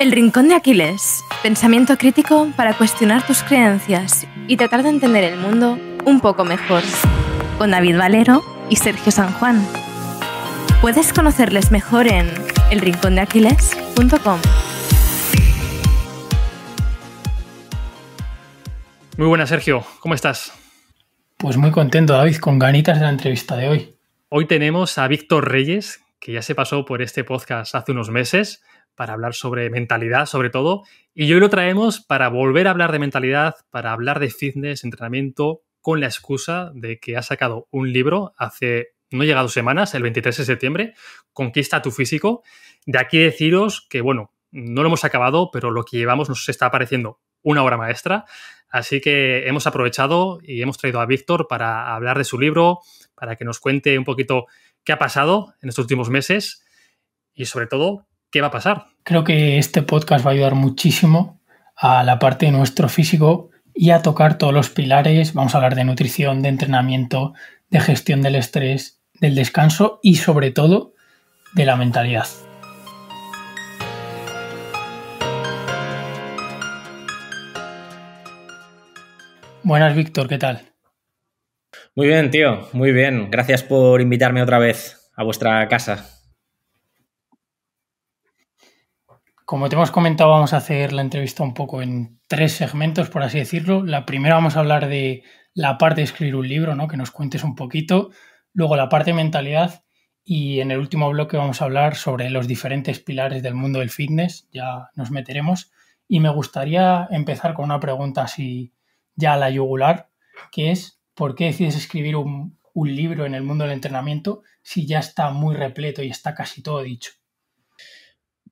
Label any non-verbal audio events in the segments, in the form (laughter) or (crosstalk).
El Rincón de Aquiles. Pensamiento crítico para cuestionar tus creencias y tratar de entender el mundo un poco mejor. Con David Valero y Sergio San Juan. Puedes conocerles mejor en elrincondeaquiles.com. Muy buenas, Sergio. ¿Cómo estás? Pues muy contento, David, con ganitas de la entrevista de hoy. Hoy tenemos a Víctor Reyes, que ya se pasó por este podcast hace unos meses para hablar sobre mentalidad, sobre todo. Y hoy lo traemos para volver a hablar de mentalidad, para hablar de fitness, entrenamiento, con la excusa de que ha sacado un libro hace no llegado semanas, el 23 de septiembre, Conquista tu físico. De aquí deciros que, bueno, no lo hemos acabado, pero lo que llevamos nos está pareciendo una obra maestra. Así que hemos aprovechado y hemos traído a Víctor para hablar de su libro, para que nos cuente un poquito qué ha pasado en estos últimos meses y sobre todo ¿qué va a pasar? Creo que este podcast va a ayudar muchísimo a la parte de nuestro físico y a tocar todos los pilares. Vamos a hablar de nutrición, de entrenamiento, de gestión del estrés, del descanso y sobre todo de la mentalidad. Buenas, Víctor, ¿qué tal? Muy bien, tío, muy bien. Gracias por invitarme otra vez a vuestra casa. Como te hemos comentado, vamos a hacer la entrevista un poco en tres segmentos, por así decirlo. La primera vamos a hablar de la parte de escribir un libro, ¿no? Que nos cuentes un poquito. Luego la parte de mentalidad. Y en el último bloque vamos a hablar sobre los diferentes pilares del mundo del fitness. Ya nos meteremos. Y me gustaría empezar con una pregunta así ya a la yugular, que es ¿por qué decides escribir un libro en el mundo del entrenamiento si ya está muy repleto y está casi todo dicho?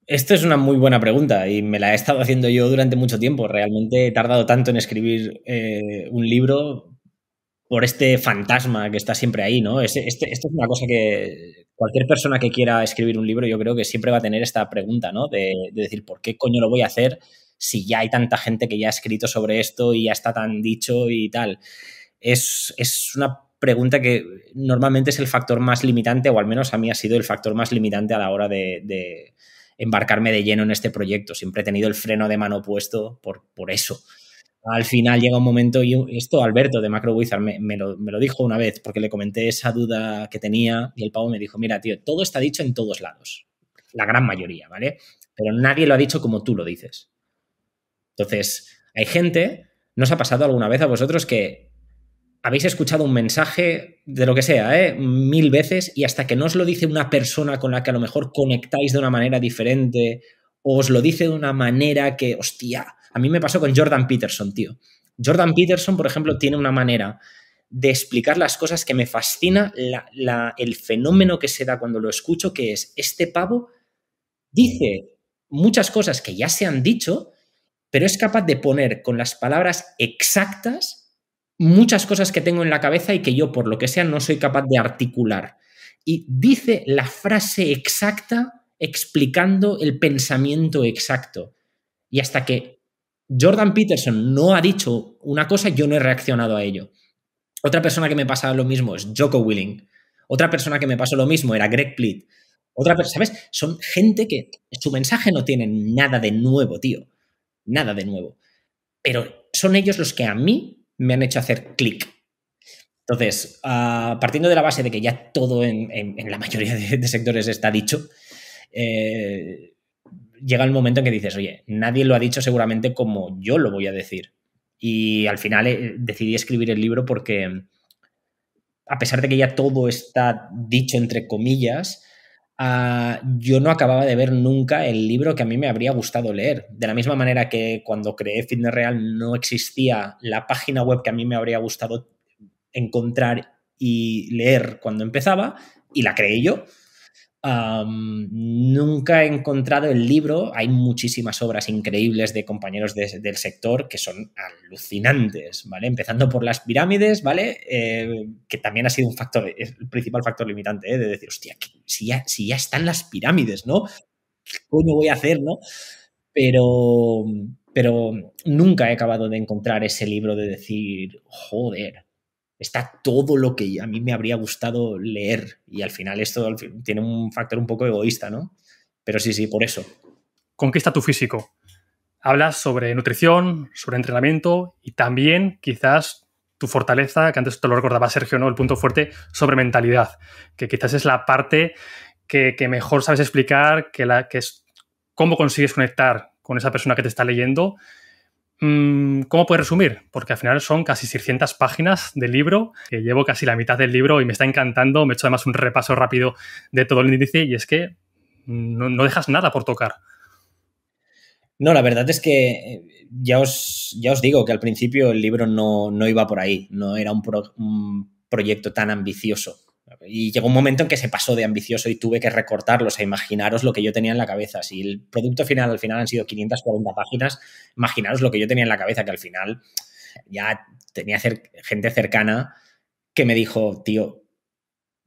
Esto es una muy buena pregunta y me la he estado haciendo yo durante mucho tiempo. Realmente he tardado tanto en escribir eh, un libro por este fantasma que está siempre ahí, ¿no? Este, esto es una cosa que cualquier persona que quiera escribir un libro yo creo que siempre va a tener esta pregunta, ¿no? De, decir, ¿por qué coño lo voy a hacer si ya hay tanta gente que ya ha escrito sobre esto y ya está tan dicho y tal? Es, una pregunta que normalmente es el factor más limitante, o al menos a mí ha sido el factor más limitante a la hora de embarcarme de lleno en este proyecto. Siempre he tenido el freno de mano puesto por, por eso. Al final llega un momento, y esto Alberto de Macro Wizard me, lo, dijo una vez, porque le comenté esa duda que tenía y el pavo me dijo, mira, tío, todo está dicho en todos lados, la gran mayoría, ¿vale? Pero nadie lo ha dicho como tú lo dices. Entonces, hay gente, ¿nos ha pasado alguna vez a vosotros que habéis escuchado un mensaje de lo que sea, ¿eh? mil veces, y hasta que no os lo dice una persona con la que a lo mejor conectáis de una manera diferente, o os lo dice de una manera que, hostia, a mí me pasó con Jordan Peterson, tío. Jordan Peterson, por ejemplo, tiene una manera de explicar las cosas que me fascina, el fenómeno que se da cuando lo escucho, que es, este pavo dice muchas cosas que ya se han dicho, pero es capaz de poner con las palabras exactas muchas cosas que tengo en la cabeza y que yo, por lo que sea, no soy capaz de articular. Y dice la frase exacta explicando el pensamiento exacto. Y hasta que Jordan Peterson no ha dicho una cosa, yo no he reaccionado a ello. Otra persona que me pasa lo mismo es Joko Willing. Otra persona que me pasó lo mismo era Greg Plitt. Otra persona, ¿sabes? Son gente que su mensaje no tiene nada de nuevo, tío. Nada de nuevo. Pero son ellos los que a mí me han hecho hacer clic. Entonces, ah, partiendo de la base de que ya todo en, la mayoría de, sectores está dicho, eh, llega el momento en que dices, oye, nadie lo ha dicho seguramente como yo lo voy a decir. Y al final eh, decidí escribir el libro porque, a pesar de que ya todo está dicho entre comillas, Ah, yo no acababa de ver nunca el libro que a mí me habría gustado leer. De la misma manera que cuando creé Fitness Real no existía la página web que a mí me habría gustado encontrar y leer cuando empezaba, y la creé yo nunca he encontrado el libro. Hay muchísimas obras increíbles de compañeros del sector que son alucinantes, ¿vale? Empezando por las pirámides, ¿vale? Eh, que también ha sido un factor, el principal factor limitante, ¿eh? De decir, hostia, si ya, si ya están las pirámides, ¿no? coño voy a hacer, no? Pero, pero nunca he acabado de encontrar ese libro de decir, joder, está todo lo que a mí me habría gustado leer. Y al final esto tiene un factor un poco egoísta, ¿no? Pero sí, sí, por eso. Conquista tu físico. Hablas sobre nutrición, sobre entrenamiento y también quizás tu fortaleza, que antes te lo recordaba Sergio, ¿no? El punto fuerte sobre mentalidad, que quizás es la parte que, mejor sabes explicar, que, la, que es cómo consigues conectar con esa persona que te está leyendo Mm, ¿Cómo puede resumir? Porque al final son casi 600 páginas de libro, que llevo casi la mitad del libro y me está encantando. Me he hecho además un repaso rápido de todo el índice y es que no, dejas nada por tocar. No, la verdad es que eh, ya os, ya os digo que al principio el libro no, iba por ahí, no era un proyecto tan ambicioso y llegó un momento en que se pasó de ambicioso y tuve que recortarlos. O sea, imaginaros lo que yo tenía en la cabeza. Si el producto final al final han sido 540 páginas, imaginaros lo que yo tenía en la cabeza, que al final ya tenía gente cercana que me dijo, tío,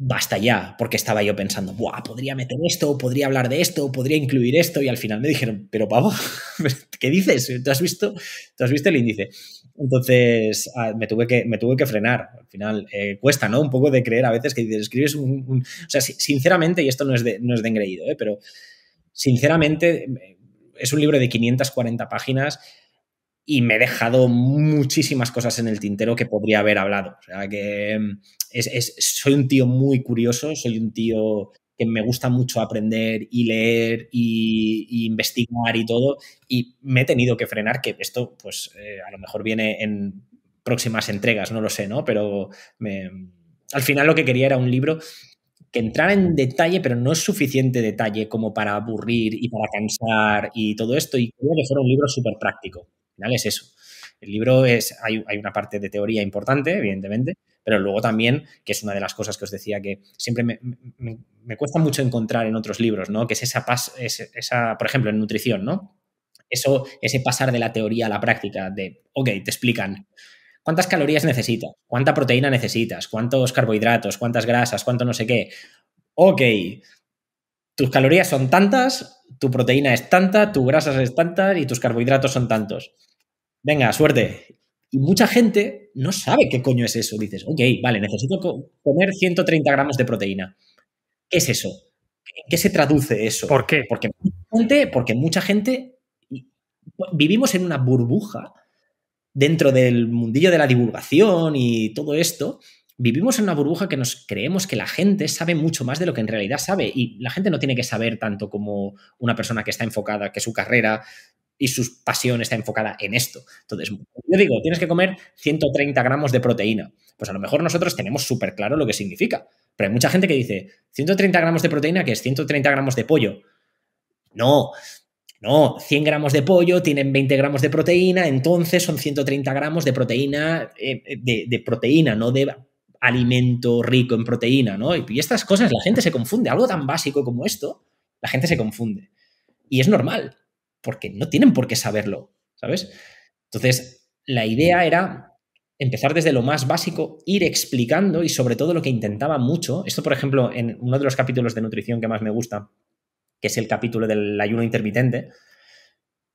basta ya, porque estaba yo pensando, Buah, podría meter esto, podría hablar de esto, podría incluir esto, y al final me dijeron, pero pavo, (laughs) ¿qué dices? ¿Tú has visto, ¿tú has visto el índice? Entonces ah, me, tuve que, me tuve que frenar. Al final eh, cuesta, ¿no? Un poco de creer a veces que dices, escribes un... O sea, sinceramente, y esto no es de, engreído, ¿eh? pero sinceramente eh, es un libro de 540 páginas y me he dejado muchísimas cosas en el tintero que podría haber hablado. O sea, que em, es, es, soy un tío muy curioso, soy un tío que me gusta mucho aprender y leer y, investigar y todo, y me he tenido que frenar, que esto pues eh, a lo mejor viene en próximas entregas, no lo sé, ¿no? Pero al final lo que quería era un libro que entrara en detalle, pero no es suficiente detalle como para aburrir y para cansar y todo esto, y creo que fuera un libro súper práctico es eso. El libro es, hay, una parte de teoría importante, evidentemente, pero luego también, que es una de las cosas que os decía que siempre me, cuesta mucho encontrar en otros libros, ¿no? Que es esa, esa por ejemplo, en nutrición, ¿no? Eso, ese pasar de la teoría a la práctica, de, ok, te explican cuántas calorías necesitas, cuánta proteína necesitas, cuántos carbohidratos, cuántas grasas, cuánto no sé qué. Ok, tus calorías son tantas, tu proteína es tanta, tu grasas es tanta y tus carbohidratos son tantos. Venga, suerte. Y mucha gente no sabe qué coño es eso. Dices, ok, vale, necesito comer 130 gramos de proteína. ¿Qué es eso? ¿En qué se traduce eso? ¿Por qué? Porque porque mucha gente vivimos en una burbuja dentro del mundillo de la divulgación y todo esto. Vivimos en una burbuja que nos creemos que la gente sabe mucho más de lo que en realidad sabe y la gente no tiene que saber tanto como una persona que está enfocada, que su carrera y su pasión está enfocada en esto. Entonces, yo digo, tienes que comer 130 gramos de proteína. Pues a lo mejor nosotros tenemos súper claro lo que significa. Pero hay mucha gente que dice, 130 gramos de proteína, que es 130 gramos de pollo. No, no, 100 gramos de pollo tienen 20 gramos de proteína, entonces son 130 gramos de proteína, eh, eh, de, proteína, no de alimento rico en proteína, ¿no? y estas cosas la gente se confunde. Algo tan básico como esto, la gente se confunde. Y es normal porque no tienen por qué saberlo, ¿sabes? Entonces, la idea era empezar desde lo más básico, ir explicando y sobre todo lo que intentaba mucho, esto por ejemplo en uno de los capítulos de nutrición que más me gusta, que es el capítulo del ayuno intermitente,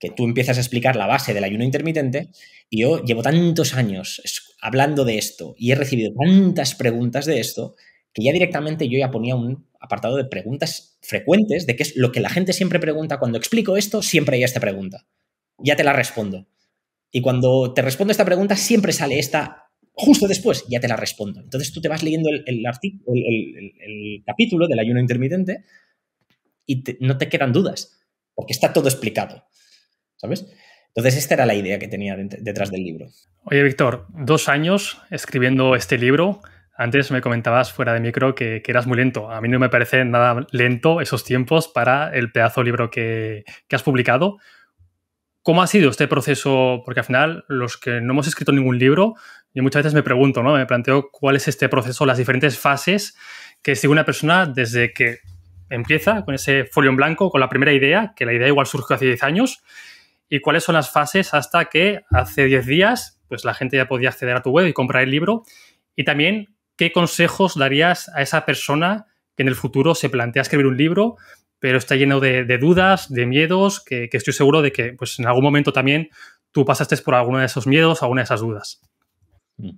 que tú empiezas a explicar la base del ayuno intermitente y yo llevo tantos años hablando de esto y he recibido tantas preguntas de esto que ya directamente yo ya ponía un apartado de preguntas frecuentes, de qué es lo que la gente siempre pregunta. Cuando explico esto, siempre hay esta pregunta. Ya te la respondo. Y cuando te respondo esta pregunta, siempre sale esta justo después, ya te la respondo. Entonces tú te vas leyendo el, capítulo del ayuno intermitente y no te quedan dudas, porque está todo explicado. ¿Sabes? Entonces, esta era la idea que tenía detrás del libro. Oye, Víctor, dos años escribiendo este libro. Antes me comentabas fuera de micro que, eras muy lento. A mí no me parece nada lento esos tiempos para el pedazo de libro que, has publicado. ¿Cómo ha sido este proceso? Porque al final, los que no hemos escrito ningún libro, yo muchas veces me pregunto, ¿no? Me planteo cuál es este proceso, las diferentes fases que sigue una persona desde que empieza con ese folio en blanco, con la primera idea, que la idea igual surgió hace 10 años, y cuáles son las fases hasta que hace 10 días, pues la gente ya podía acceder a tu web y comprar el libro, y también ¿qué consejos darías a esa persona que en el futuro se plantea escribir un libro, pero está lleno de, dudas, de miedos, que, estoy seguro de que pues, en algún momento también tú pasaste por alguno de esos miedos, alguna de esas dudas? Mm.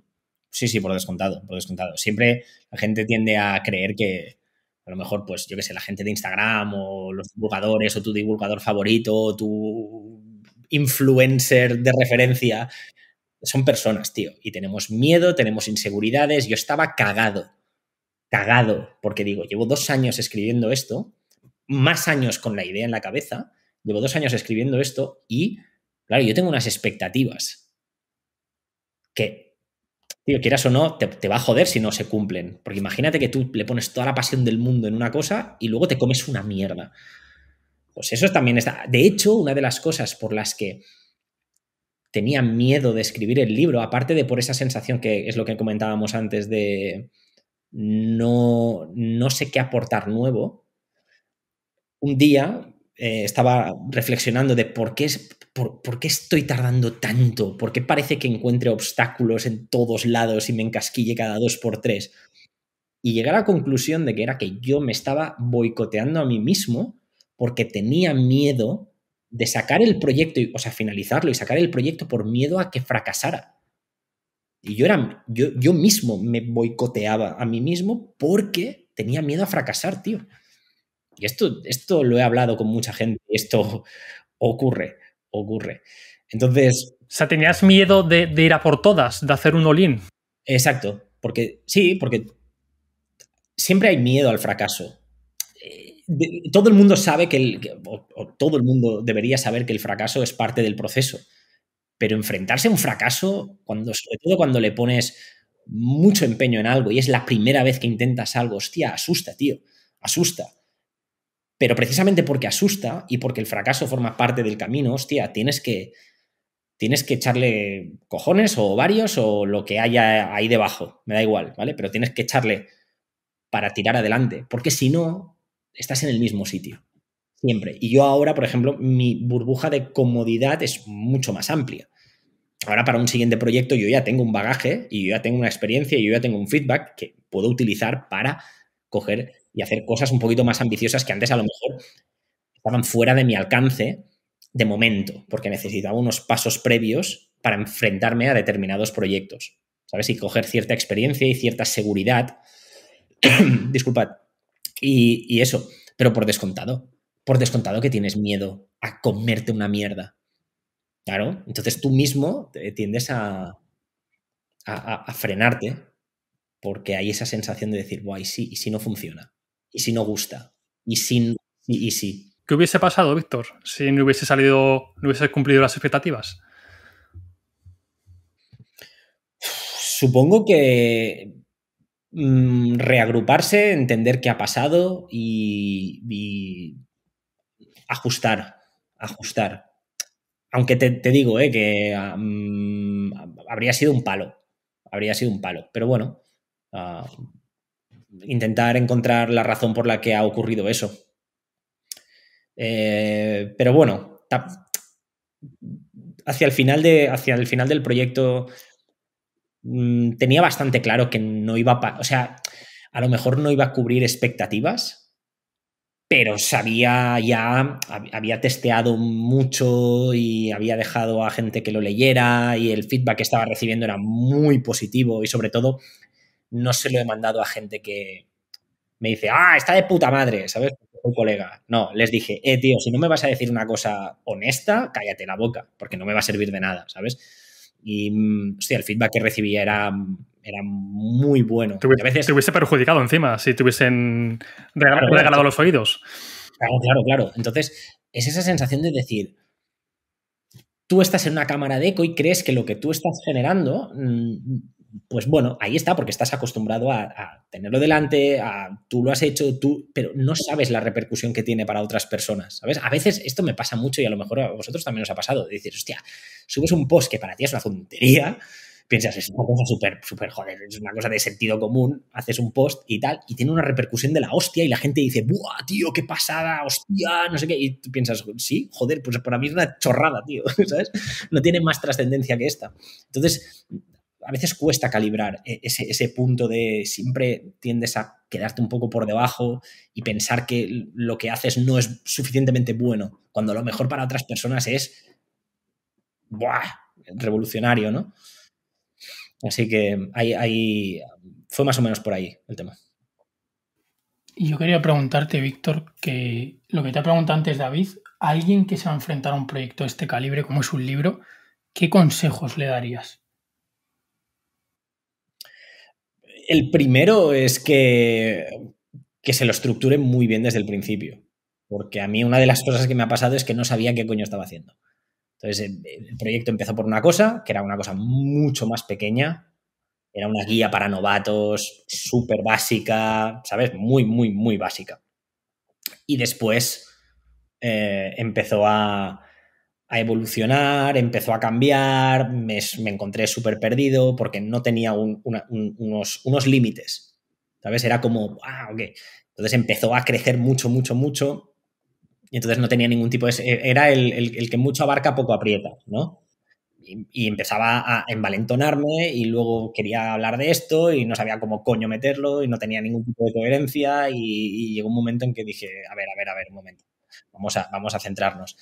Sí, sí, por descontado, por descontado. Siempre la gente tiende a creer que, a lo mejor, pues, yo qué sé, la gente de Instagram o los divulgadores o tu divulgador favorito o tu influencer de referencia son personas, tío, y tenemos miedo, tenemos inseguridades. Yo estaba cagado, cagado, porque digo, llevo dos años escribiendo esto, más años con la idea en la cabeza, llevo dos años escribiendo esto y, claro, yo tengo unas expectativas que, tío, quieras o no, te, va a joder si no se cumplen. Porque imagínate que tú le pones toda la pasión del mundo en una cosa y luego te comes una mierda. Pues eso también está. De hecho, una de las cosas por las que tenía miedo de escribir el libro, aparte de por esa sensación que es lo que comentábamos antes de no, no sé qué aportar nuevo. Un día eh, estaba reflexionando de por qué, qué estoy tardando tanto, por qué parece que encuentre obstáculos en todos lados y me encasquille cada dos por tres. Y llegué a la conclusión de que era que yo me estaba boicoteando a mí mismo porque tenía miedo de sacar el proyecto, o sea, finalizarlo y sacar el proyecto por miedo a que fracasara. Y yo, era, yo, mismo me boicoteaba a mí mismo porque tenía miedo a fracasar, tío. Y esto, esto lo he hablado con mucha gente, esto ocurre, ocurre. Entonces... O sea, tenías miedo de, ir a por todas, de hacer un all Exacto, porque sí, porque siempre hay miedo al fracaso todo el mundo sabe que, el, todo el mundo debería saber que el fracaso es parte del proceso. Pero enfrentarse a un fracaso, cuando, sobre todo cuando le pones mucho empeño en algo y es la primera vez que intentas algo, hostia, asusta, tío, asusta. Pero precisamente porque asusta y porque el fracaso forma parte del camino, hostia, tienes que, tienes que echarle cojones o varios o lo que haya ahí debajo, me da igual, ¿vale? Pero tienes que echarle para tirar adelante, porque si no, estás en el mismo sitio. Siempre. Y yo ahora, por ejemplo, mi burbuja de comodidad es mucho más amplia. Ahora para un siguiente proyecto yo ya tengo un bagaje y yo ya tengo una experiencia y yo ya tengo un feedback que puedo utilizar para coger y hacer cosas un poquito más ambiciosas que antes a lo mejor estaban fuera de mi alcance de momento, porque necesitaba unos pasos previos para enfrentarme a determinados proyectos. ¿Sabes? Y coger cierta experiencia y cierta seguridad, (coughs) Disculpa. Y, eso, pero por descontado, por descontado que tienes miedo a comerte una mierda. Claro, entonces tú mismo te tiendes a, a, frenarte porque hay esa sensación de decir, guay, sí, y si no funciona, y si no gusta, y si, y, y si. ¿Qué hubiese pasado, Víctor, si no hubiese salido, no hubiese cumplido las expectativas? Supongo que Mm, reagruparse, entender qué ha pasado y, ajustar, ajustar. Aunque te, digo eh, que habría sido un palo, habría sido un palo, pero bueno, ah, intentar encontrar la razón por la que ha ocurrido eso. Eh, pero bueno, hacia final de, hacia el final del proyecto Mm, tenía bastante claro que no iba a... O sea, a lo mejor no iba a cubrir expectativas, pero sabía ya, había testeado mucho y había dejado a gente que lo leyera y el feedback que estaba recibiendo era muy positivo y sobre todo no se lo he mandado a gente que me dice, ah, está de puta madre, ¿sabes? Un colega. No, les dije, eh, tío, si no me vas a decir una cosa honesta, cállate la boca, porque no me va a servir de nada, ¿sabes? Y mm, hostia, el feedback que recibía era, muy bueno. Te, perjudicado encima si te hubiesen regalado, los oídos. Claro, claro, claro. Entonces, es esa sensación de decir, tú estás en una cámara de eco y crees que lo que tú estás generando mm, pues bueno, ahí está, porque estás acostumbrado a, tenerlo delante, a, tú lo has hecho, tú, pero no sabes la repercusión que tiene para otras personas, ¿sabes? A veces esto me pasa mucho y a lo mejor a vosotros también os ha pasado, de decir, hostia, subes un post que para ti es una tontería, piensas, es una cosa súper, súper, joder, es una cosa de sentido común, haces un post y tal, y tiene una repercusión de la hostia y la gente dice, ¡buah, tío, qué pasada, hostia! No sé qué, y tú piensas, sí, joder, pues para mí es una chorrada, tío, (laughs) ¿sabes? No tiene más trascendencia que esta. Entonces, a veces cuesta calibrar e, ese, punto de siempre tiendes a quedarte un poco por debajo y pensar que lo que haces no es suficientemente bueno, cuando lo mejor para otras personas es ¡buah! revolucionario, ¿no? Así que ahí, fue más o menos por ahí el tema. Y yo quería preguntarte, Víctor, que lo que te ha preguntado antes David, alguien que se va a enfrentar a un proyecto de este calibre como es un libro, ¿qué consejos le darías? El primero es que, que se lo estructure muy bien desde el principio. Porque a mí una de las cosas que me ha pasado es que no sabía qué coño estaba haciendo. Entonces, el proyecto empezó por una cosa, que era una cosa mucho más pequeña. Era una guía para novatos, súper básica, ¿sabes? Muy, muy, muy básica. Y después eh, empezó a, a evolucionar, empezó a cambiar, me, encontré súper perdido porque no tenía unos, unos límites. ¿Sabes? Era como, ah, ok. Entonces empezó a crecer mucho, mucho, mucho. Y entonces no tenía ningún tipo de... E-, era el, que mucho abarca, poco aprieta, ¿no? Y, empezaba a envalentonarme y luego quería hablar de esto y no sabía cómo coño meterlo y no tenía ningún tipo de coherencia y, llegó un momento en que dije, a ver, a ver, a ver, un momento. Vamos a, vamos a centrarnos.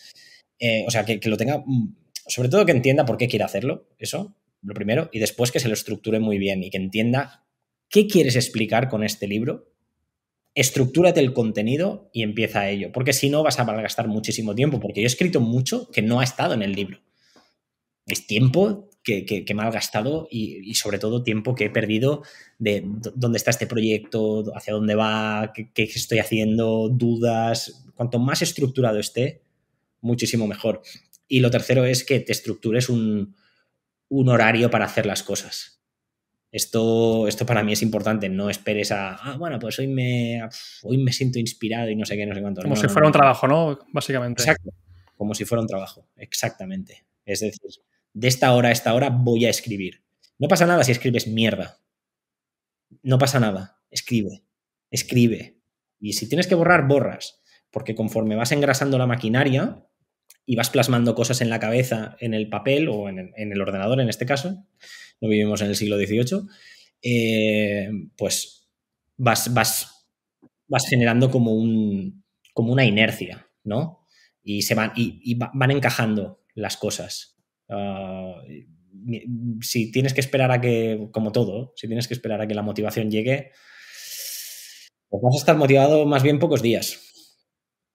Eh, o sea, que, lo tenga, mm, sobre todo que entienda por qué quiere hacerlo, eso, lo primero, y después que se lo estructure muy bien y que entienda qué quieres explicar con este libro, estructúrate el contenido y empieza a ello, porque si no vas a malgastar muchísimo tiempo, porque yo he escrito mucho que no ha estado en el libro. Es tiempo que, que, ha malgastado y, sobre todo tiempo que he perdido de dónde está este proyecto, hacia dónde va, qué estoy haciendo, dudas. Cuanto más estructurado esté, muchísimo mejor. Y lo tercero es que te estructures un, un horario para hacer las cosas. Esto, esto para mí es importante, no esperes a, ah, bueno, pues hoy me, hoy me siento inspirado y no sé qué, no sé cuánto. Como si fuera un trabajo, ¿no? Básicamente. Exacto, como si fuera un trabajo, exactamente. Es decir, de esta hora a esta hora voy a escribir. No pasa nada si escribes mierda. No pasa nada, escribe, escribe. Y si tienes que borrar, borras porque conforme vas engrasando la maquinaria y vas plasmando cosas en la cabeza, en el papel o en el, ordenador en este caso, no vivimos en el siglo XVIII, eh, pues vas, vas, vas generando como, un, como una inercia, ¿no? Y, se van, y, van encajando las cosas. Ah, si tienes que esperar a que, como todo, si tienes que esperar a que la motivación llegue, pues vas a estar motivado más bien pocos días.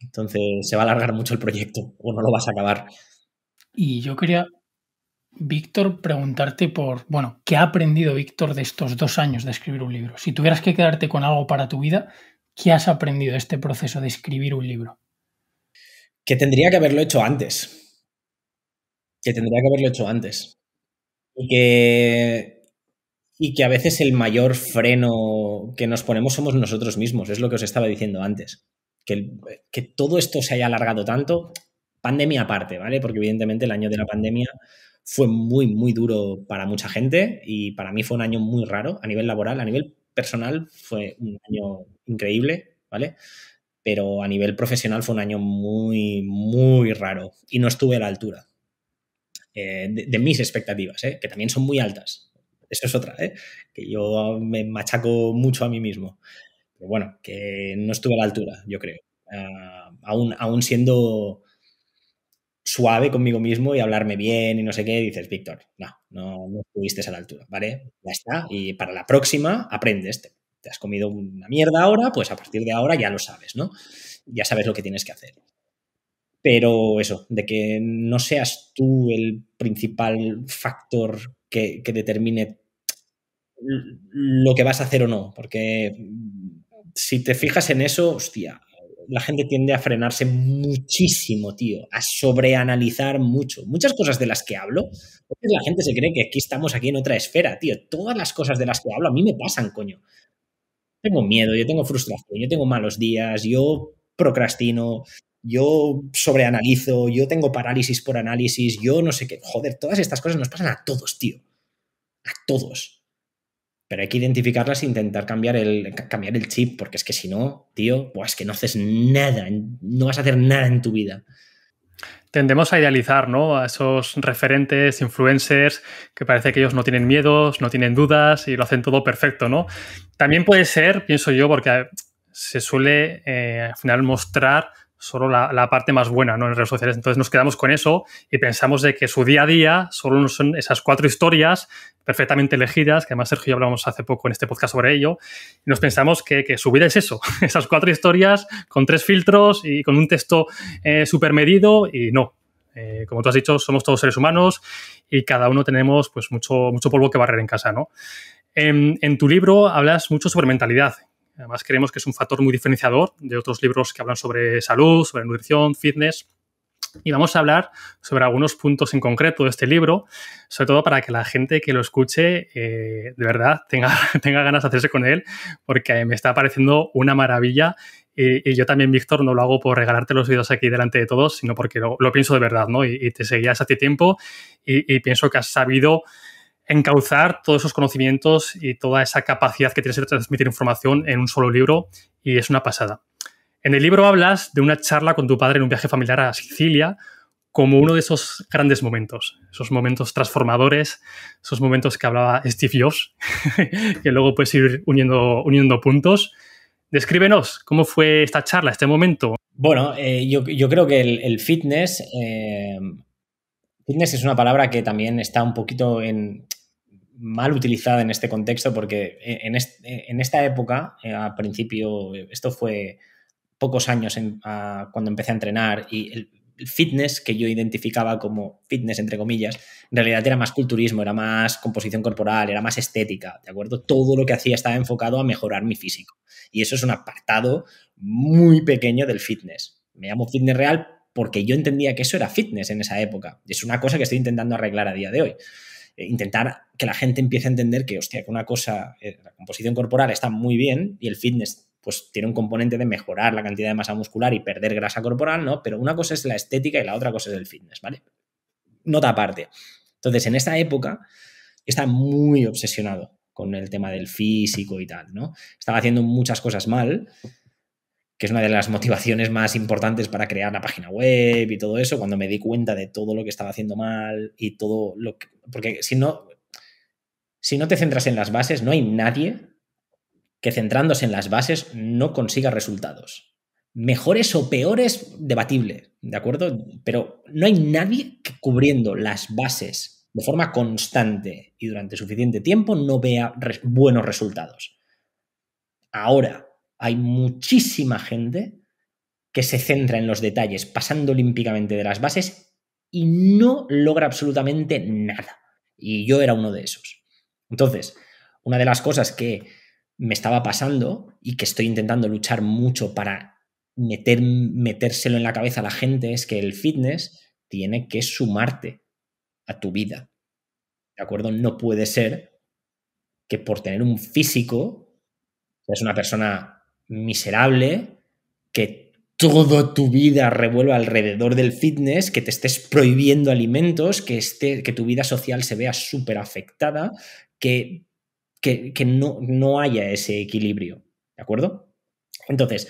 Entonces se va a alargar mucho el proyecto o no lo vas a acabar. Y yo quería, Víctor, preguntarte por, bueno, ¿qué ha aprendido Víctor de estos dos años de escribir un libro? Si tuvieras que quedarte con algo para tu vida, ¿qué has aprendido de este proceso de escribir un libro? Que tendría que haberlo hecho antes. Que tendría que haberlo hecho antes. Y que, y que a veces el mayor freno que nos ponemos somos nosotros mismos, es lo que os estaba diciendo antes que, todo esto se haya alargado tanto, pandemia aparte, ¿vale? Porque evidentemente el año de la pandemia fue muy, muy duro para mucha gente y para mí fue un año muy raro a nivel laboral, a nivel personal fue un año increíble, ¿vale? Pero a nivel profesional fue un año muy, muy raro y no estuve a la altura eh, de, mis expectativas, ¿eh? que también son muy altas. Eso es otra, ¿eh? que yo me machaco mucho a mí mismo bueno, que no estuve a la altura, yo creo. Ah, aún, aún siendo suave conmigo mismo y hablarme bien y no sé qué, dices, Víctor, no, no, no estuviste a la altura, ¿vale? Ya está. Y para la próxima, aprendes. Este. Te has comido una mierda ahora, pues a partir de ahora ya lo sabes, ¿no? Ya sabes lo que tienes que hacer. Pero eso, de que no seas tú el principal factor que, que determine lo que vas a hacer o no, porque si te fijas en eso, hostia, la gente tiende a frenarse muchísimo, tío, a sobreanalizar mucho. Muchas cosas de las que hablo, la gente se cree que aquí estamos aquí en otra esfera, tío. Todas las cosas de las que hablo a mí me pasan, coño. Tengo miedo, yo tengo frustración, yo tengo malos días, yo procrastino, yo sobreanalizo, yo tengo parálisis por análisis, yo no sé qué. Joder, todas estas cosas nos pasan a todos, tío. A todos. Pero hay que identificarlas e intentar cambiar el, cambiar el chip, porque es que si no, tío, pues es que no haces nada, no vas a hacer nada en tu vida. Tendemos a idealizar, ¿no? A esos referentes, influencers, que parece que ellos no tienen miedos, no tienen dudas y lo hacen todo perfecto, ¿no? También puede ser, pienso yo, porque se suele eh, al final mostrar solo la, parte más buena ¿no? en redes sociales. Entonces nos quedamos con eso y pensamos de que su día a día solo son esas cuatro historias perfectamente elegidas, que además Sergio y hablamos hace poco en este podcast sobre ello, y nos pensamos que, su vida es eso, (laughs) esas cuatro historias con tres filtros y con un texto eh, super súper medido y no. Eh, como tú has dicho, somos todos seres humanos y cada uno tenemos pues, mucho, mucho polvo que barrer en casa. ¿no? en tu libro hablas mucho sobre mentalidad, Además, creemos que es un factor muy diferenciador de otros libros que hablan sobre salud, sobre nutrición, fitness. Y vamos a hablar sobre algunos puntos en concreto de este libro, sobre todo para que la gente que lo escuche eh, de verdad tenga, (laughs) tenga ganas de hacerse con él, porque me está pareciendo una maravilla y, yo también, Víctor, no lo hago por regalarte los vídeos aquí delante de todos, sino porque lo, pienso de verdad, ¿no? Y, te seguías hace tiempo y, y, pienso que has sabido encauzar todos esos conocimientos y toda esa capacidad que tienes de transmitir información en un solo libro y es una pasada. En el libro hablas de una charla con tu padre en un viaje familiar a Sicilia como uno de esos grandes momentos, esos momentos transformadores, esos momentos que hablaba Steve Jobs, (laughs) que luego puedes ir uniendo, uniendo puntos. Descríbenos cómo fue esta charla, este momento. Bueno, eh, yo, creo que el, fitness eh, Fitness es una palabra que también está un poquito en, mal utilizada en este contexto porque e, e, en, esta época, eh, al principio, esto fue pocos años cuando empecé a entrenar y el, fitness que yo identificaba como fitness, entre comillas, en realidad era más culturismo, era más composición corporal, era más estética, ¿de acuerdo? Todo lo que hacía estaba enfocado a mejorar mi físico. Y eso es un apartado muy pequeño del fitness. Me llamo fitness real porque yo entendía que eso era fitness en esa época. Es una cosa que estoy intentando arreglar a día de hoy. Eh, intentar que la gente empiece a entender que, hostia, que una cosa, eh, la composición corporal está muy bien y el fitness pues tiene un componente de mejorar la cantidad de masa muscular y perder grasa corporal, ¿no? Pero una cosa es la estética y la otra cosa es el fitness, ¿vale? Nota aparte. Entonces, en esa época estaba muy obsesionado con el tema del físico y tal, ¿no? Estaba haciendo muchas cosas mal que es una de las motivaciones más importantes para crear la página web y todo eso, cuando me di cuenta de todo lo que estaba haciendo mal y todo lo que... Porque si no, si no te centras en las bases, no hay nadie que centrándose en las bases no consiga resultados. Mejores o peores, debatible, ¿de acuerdo? Pero no hay nadie que cubriendo las bases de forma constante y durante suficiente tiempo no vea buenos resultados. Ahora, hay muchísima gente que se centra en los detalles, pasando olímpicamente de las bases y no logra absolutamente nada. Y yo era uno de esos. Entonces, una de las cosas que me estaba pasando y que estoy intentando luchar mucho para meter, metérselo en la cabeza a la gente es que el fitness tiene que sumarte a tu vida. ¿De acuerdo? No puede ser que por tener un físico, seas una persona miserable que toda tu vida revuelva alrededor del fitness, que te estés prohibiendo alimentos, que, esté, que tu vida social se vea súper afectada, que, que, que no, no haya ese equilibrio. ¿De acuerdo? Entonces,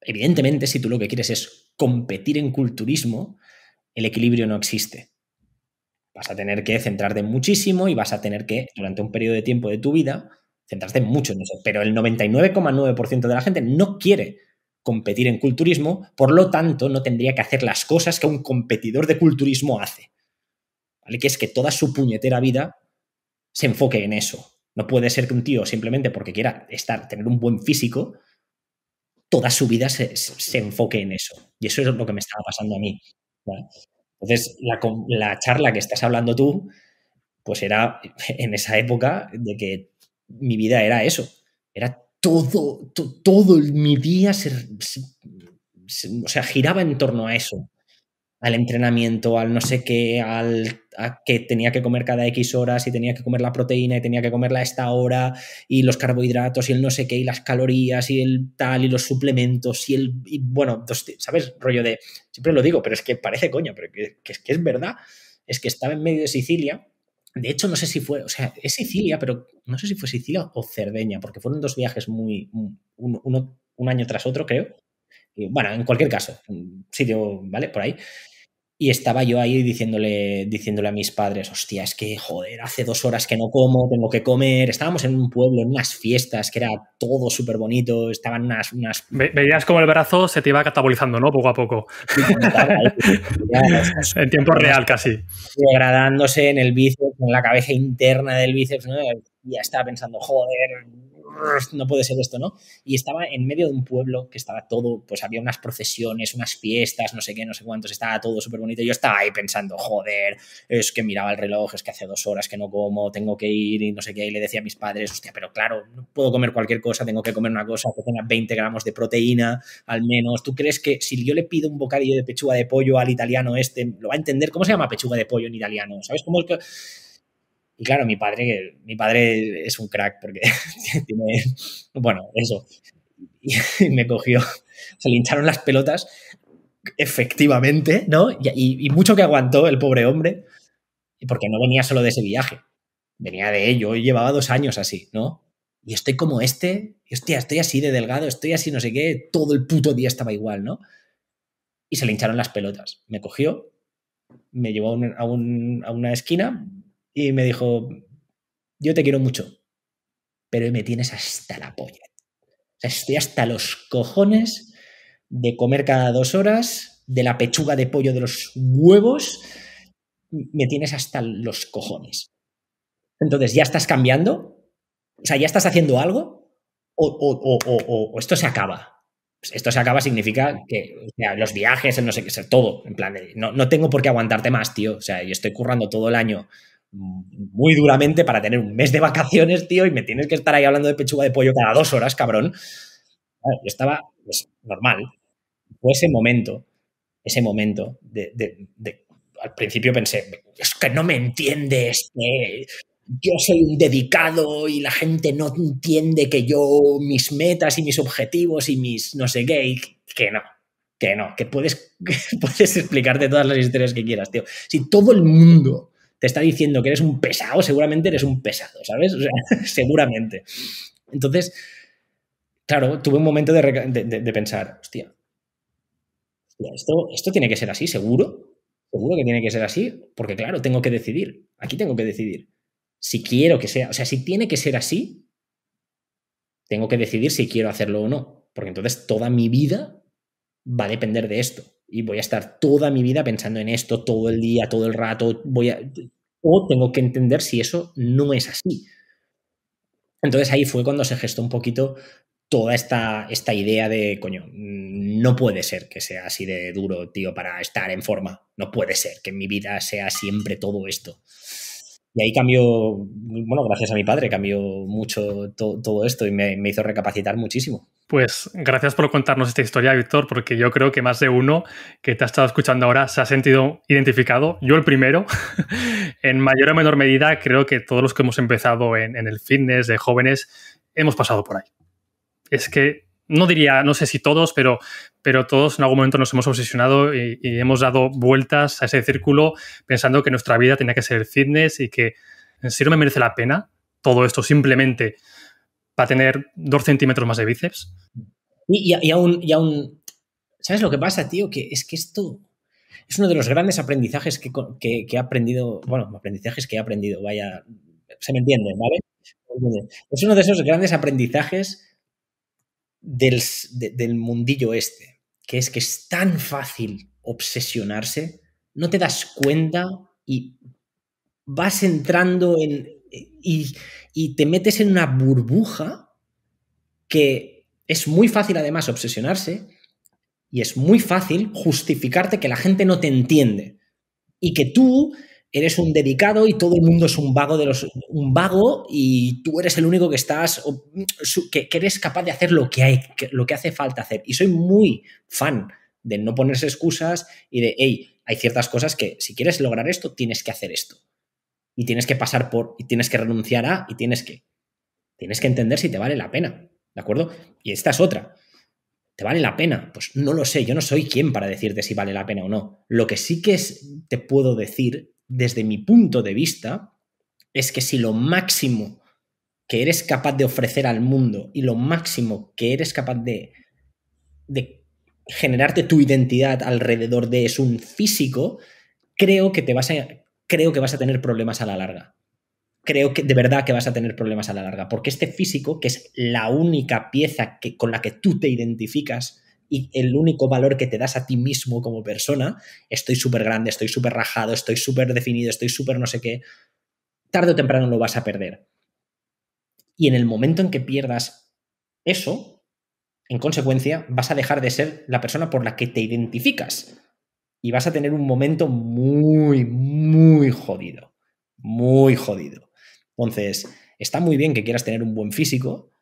evidentemente, si tú lo que quieres es competir en culturismo, el equilibrio no existe. Vas a tener que centrarte muchísimo y vas a tener que, durante un periodo de tiempo de tu vida, centrarse mucho en eso, pero el 99,9% de la gente no quiere competir en culturismo, por lo tanto no tendría que hacer las cosas que un competidor de culturismo hace, ¿vale? que es que toda su puñetera vida se enfoque en eso. No puede ser que un tío simplemente porque quiera estar, tener un buen físico, toda su vida se, enfoque en eso. Y eso es lo que me estaba pasando a mí. Entonces, la, la charla que estás hablando tú, pues era en esa época de que mi vida era eso. Era todo, todo mi día se, o sea, giraba en torno a eso. Al entrenamiento, al no sé qué, al a que tenía que comer cada X horas y tenía que comer la proteína y tenía que comerla a esta hora y los carbohidratos y el no sé qué y las calorías y el tal y los suplementos y el, bueno, ¿sabes? Rollo de, siempre lo digo, pero es que parece coño, pero es, que es verdad, es que estaba en medio de Sicilia de hecho, no sé si fue, o sea, es Sicilia, pero no sé si fue Sicilia o Cerdeña, porque fueron dos viajes muy, un, uno, un año tras otro, creo. Y, bueno, en cualquier caso, un sitio, ¿vale? Por ahí. Y estaba yo ahí diciéndole, diciéndole a mis padres, hostia, es que, joder, hace dos horas que no como, tengo que comer. Estábamos en un pueblo, en unas fiestas, que era todo súper bonito, estaban unas, unas... veías como el brazo se te iba catabolizando, ¿no? Poco a poco. en tiempo real casi. Degradándose en el bíceps, en la cabeza interna del bíceps, ¿no? Y ya estaba pensando, joder, no puede ser esto, ¿no? Y estaba en medio de un pueblo que estaba todo, pues había unas procesiones, unas fiestas, no sé qué, no sé cuántos, estaba todo súper bonito. Yo estaba ahí pensando, joder, es que miraba el reloj, es que hace dos horas que no como, tengo que ir y no sé qué. Y le decía a mis padres, hostia, pero claro, no puedo comer cualquier cosa, tengo que comer una cosa que tenga 20 gramos de proteína al menos. ¿Tú crees que si yo le pido un bocadillo de pechuga de pollo al italiano este, lo va a entender? ¿Cómo se llama pechuga de pollo en italiano? ¿Sabes cómo es que.? Y claro, mi padre, mi padre es un crack porque (laughs) tiene, bueno, eso. Y me cogió, se le hincharon las pelotas, efectivamente, ¿no? Y, mucho que aguantó el pobre hombre, porque no venía solo de ese viaje, venía de ello, llevaba dos años así, ¿no? Y estoy como este, hostia, estoy así de delgado, estoy así no sé qué, todo el puto día estaba igual, ¿no? Y se le hincharon las pelotas. Me cogió, me llevó a una esquina, y me dijo, yo te quiero mucho, pero me tienes hasta la polla. O sea, estoy hasta los cojones de comer cada dos horas, de la pechuga de pollo de los huevos, me tienes hasta los cojones. Entonces, ¿ya estás cambiando? O sea, ¿ya estás haciendo algo? ¿O, esto se acaba? Pues esto se acaba significa que los viajes, no sé qué, ser, todo. En plan, no, no tengo por qué aguantarte más, tío. O sea, yo estoy currando todo el año muy duramente para tener un mes de vacaciones, tío, y me tienes que estar ahí hablando de pechuga de pollo cada dos horas, cabrón. yo estaba, pues, normal. Fue ese momento, ese momento de, de, Al principio pensé, es que no me entiendes, este, yo soy un dedicado y la gente no entiende que yo, mis metas y mis objetivos y mis no sé qué, que no, que no, que puedes, (laughs) que puedes explicarte todas las historias que quieras, tío. Si todo el mundo te está diciendo que eres un pesado, seguramente eres un pesado, ¿sabes? O sea, (laughs) seguramente. Entonces, claro, tuve un momento de, pensar, hostia, esto, esto tiene que ser así, seguro, seguro que tiene que ser así, porque claro, tengo que decidir, aquí tengo que decidir. Si quiero que sea, o sea, si tiene que ser así, tengo que decidir si quiero hacerlo o no, porque entonces toda mi vida va a depender de esto y voy a estar toda mi vida pensando en esto todo el día, todo el rato, voy a o tengo que entender si eso no es así. Entonces ahí fue cuando se gestó un poquito toda esta, idea de, coño, no puede ser que sea así de duro, tío, para estar en forma. No puede ser que mi vida sea siempre todo esto. Y ahí cambió, bueno, gracias a mi padre, cambió mucho todo esto y me, hizo recapacitar muchísimo. Pues gracias por contarnos esta historia, Víctor, porque yo creo que más de uno que te ha estado escuchando ahora se ha sentido identificado, yo el primero, (laughs) en mayor o menor medida, creo que todos los que hemos empezado en, en el fitness de jóvenes hemos pasado por ahí. Es que no diría, no sé si todos, pero, pero todos en algún momento nos hemos obsesionado y, hemos dado vueltas a ese círculo pensando que nuestra vida tenía que ser fitness y que en no me merece la pena todo esto simplemente para tener dos centímetros más de bíceps. Y, y, y aún, ¿sabes lo que pasa, tío? Que es que esto es uno de los grandes aprendizajes que, que he aprendido, bueno, aprendizajes que he aprendido, vaya, se me entiende, ¿vale? Es uno de esos grandes aprendizajes del, mundillo este, que es que es tan fácil obsesionarse, no te das cuenta y vas entrando en... Eh, y, y te metes en una burbuja que es muy fácil además obsesionarse y es muy fácil justificarte que la gente no te entiende y que tú eres un dedicado y todo el mundo es un vago de los un vago y tú eres el único que estás que, eres capaz de hacer lo que hay lo que hace falta hacer y soy muy fan de no ponerse excusas y de hey hay ciertas cosas que si quieres lograr esto tienes que hacer esto y tienes que pasar por y tienes que renunciar a y tienes que tienes que entender si te vale la pena de acuerdo y esta es otra ¿Te vale la pena? Pues no lo sé, yo no soy quien para decirte si vale la pena o no. Lo que sí que es, te puedo decir desde mi punto de vista, es que si lo máximo que eres capaz de ofrecer al mundo y lo máximo que eres capaz de, de generarte tu identidad alrededor de es un físico, creo que te vas a, creo que vas a tener problemas a la larga creo que de verdad que vas a tener problemas a la larga, porque este físico, que es la única pieza que, con la que tú te identificas, y el único valor que te das a ti mismo como persona, estoy súper grande, estoy súper rajado, estoy súper definido, estoy súper no sé qué, tarde o temprano lo vas a perder. Y en el momento en que pierdas eso, en consecuencia, vas a dejar de ser la persona por la que te identificas. Y vas a tener un momento muy, muy jodido. Muy jodido. Entonces, está muy bien que quieras tener un buen físico,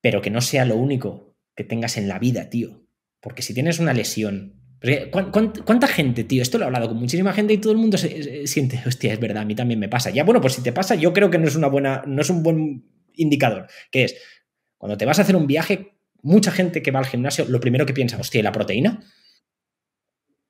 pero que no sea lo único que tengas en la vida, tío. Porque si tienes una lesión. ¿Cuánta, gente, tío? Esto lo he hablado con muchísima gente y todo el mundo se, siente, (laughs) hostia, es verdad, a mí también me pasa. Ya, bueno, pues si te pasa, yo creo que no es una buena, no es un buen indicador. Que es, cuando te vas a hacer un viaje, mucha gente que va al gimnasio, lo primero que piensa, hostia, la proteína?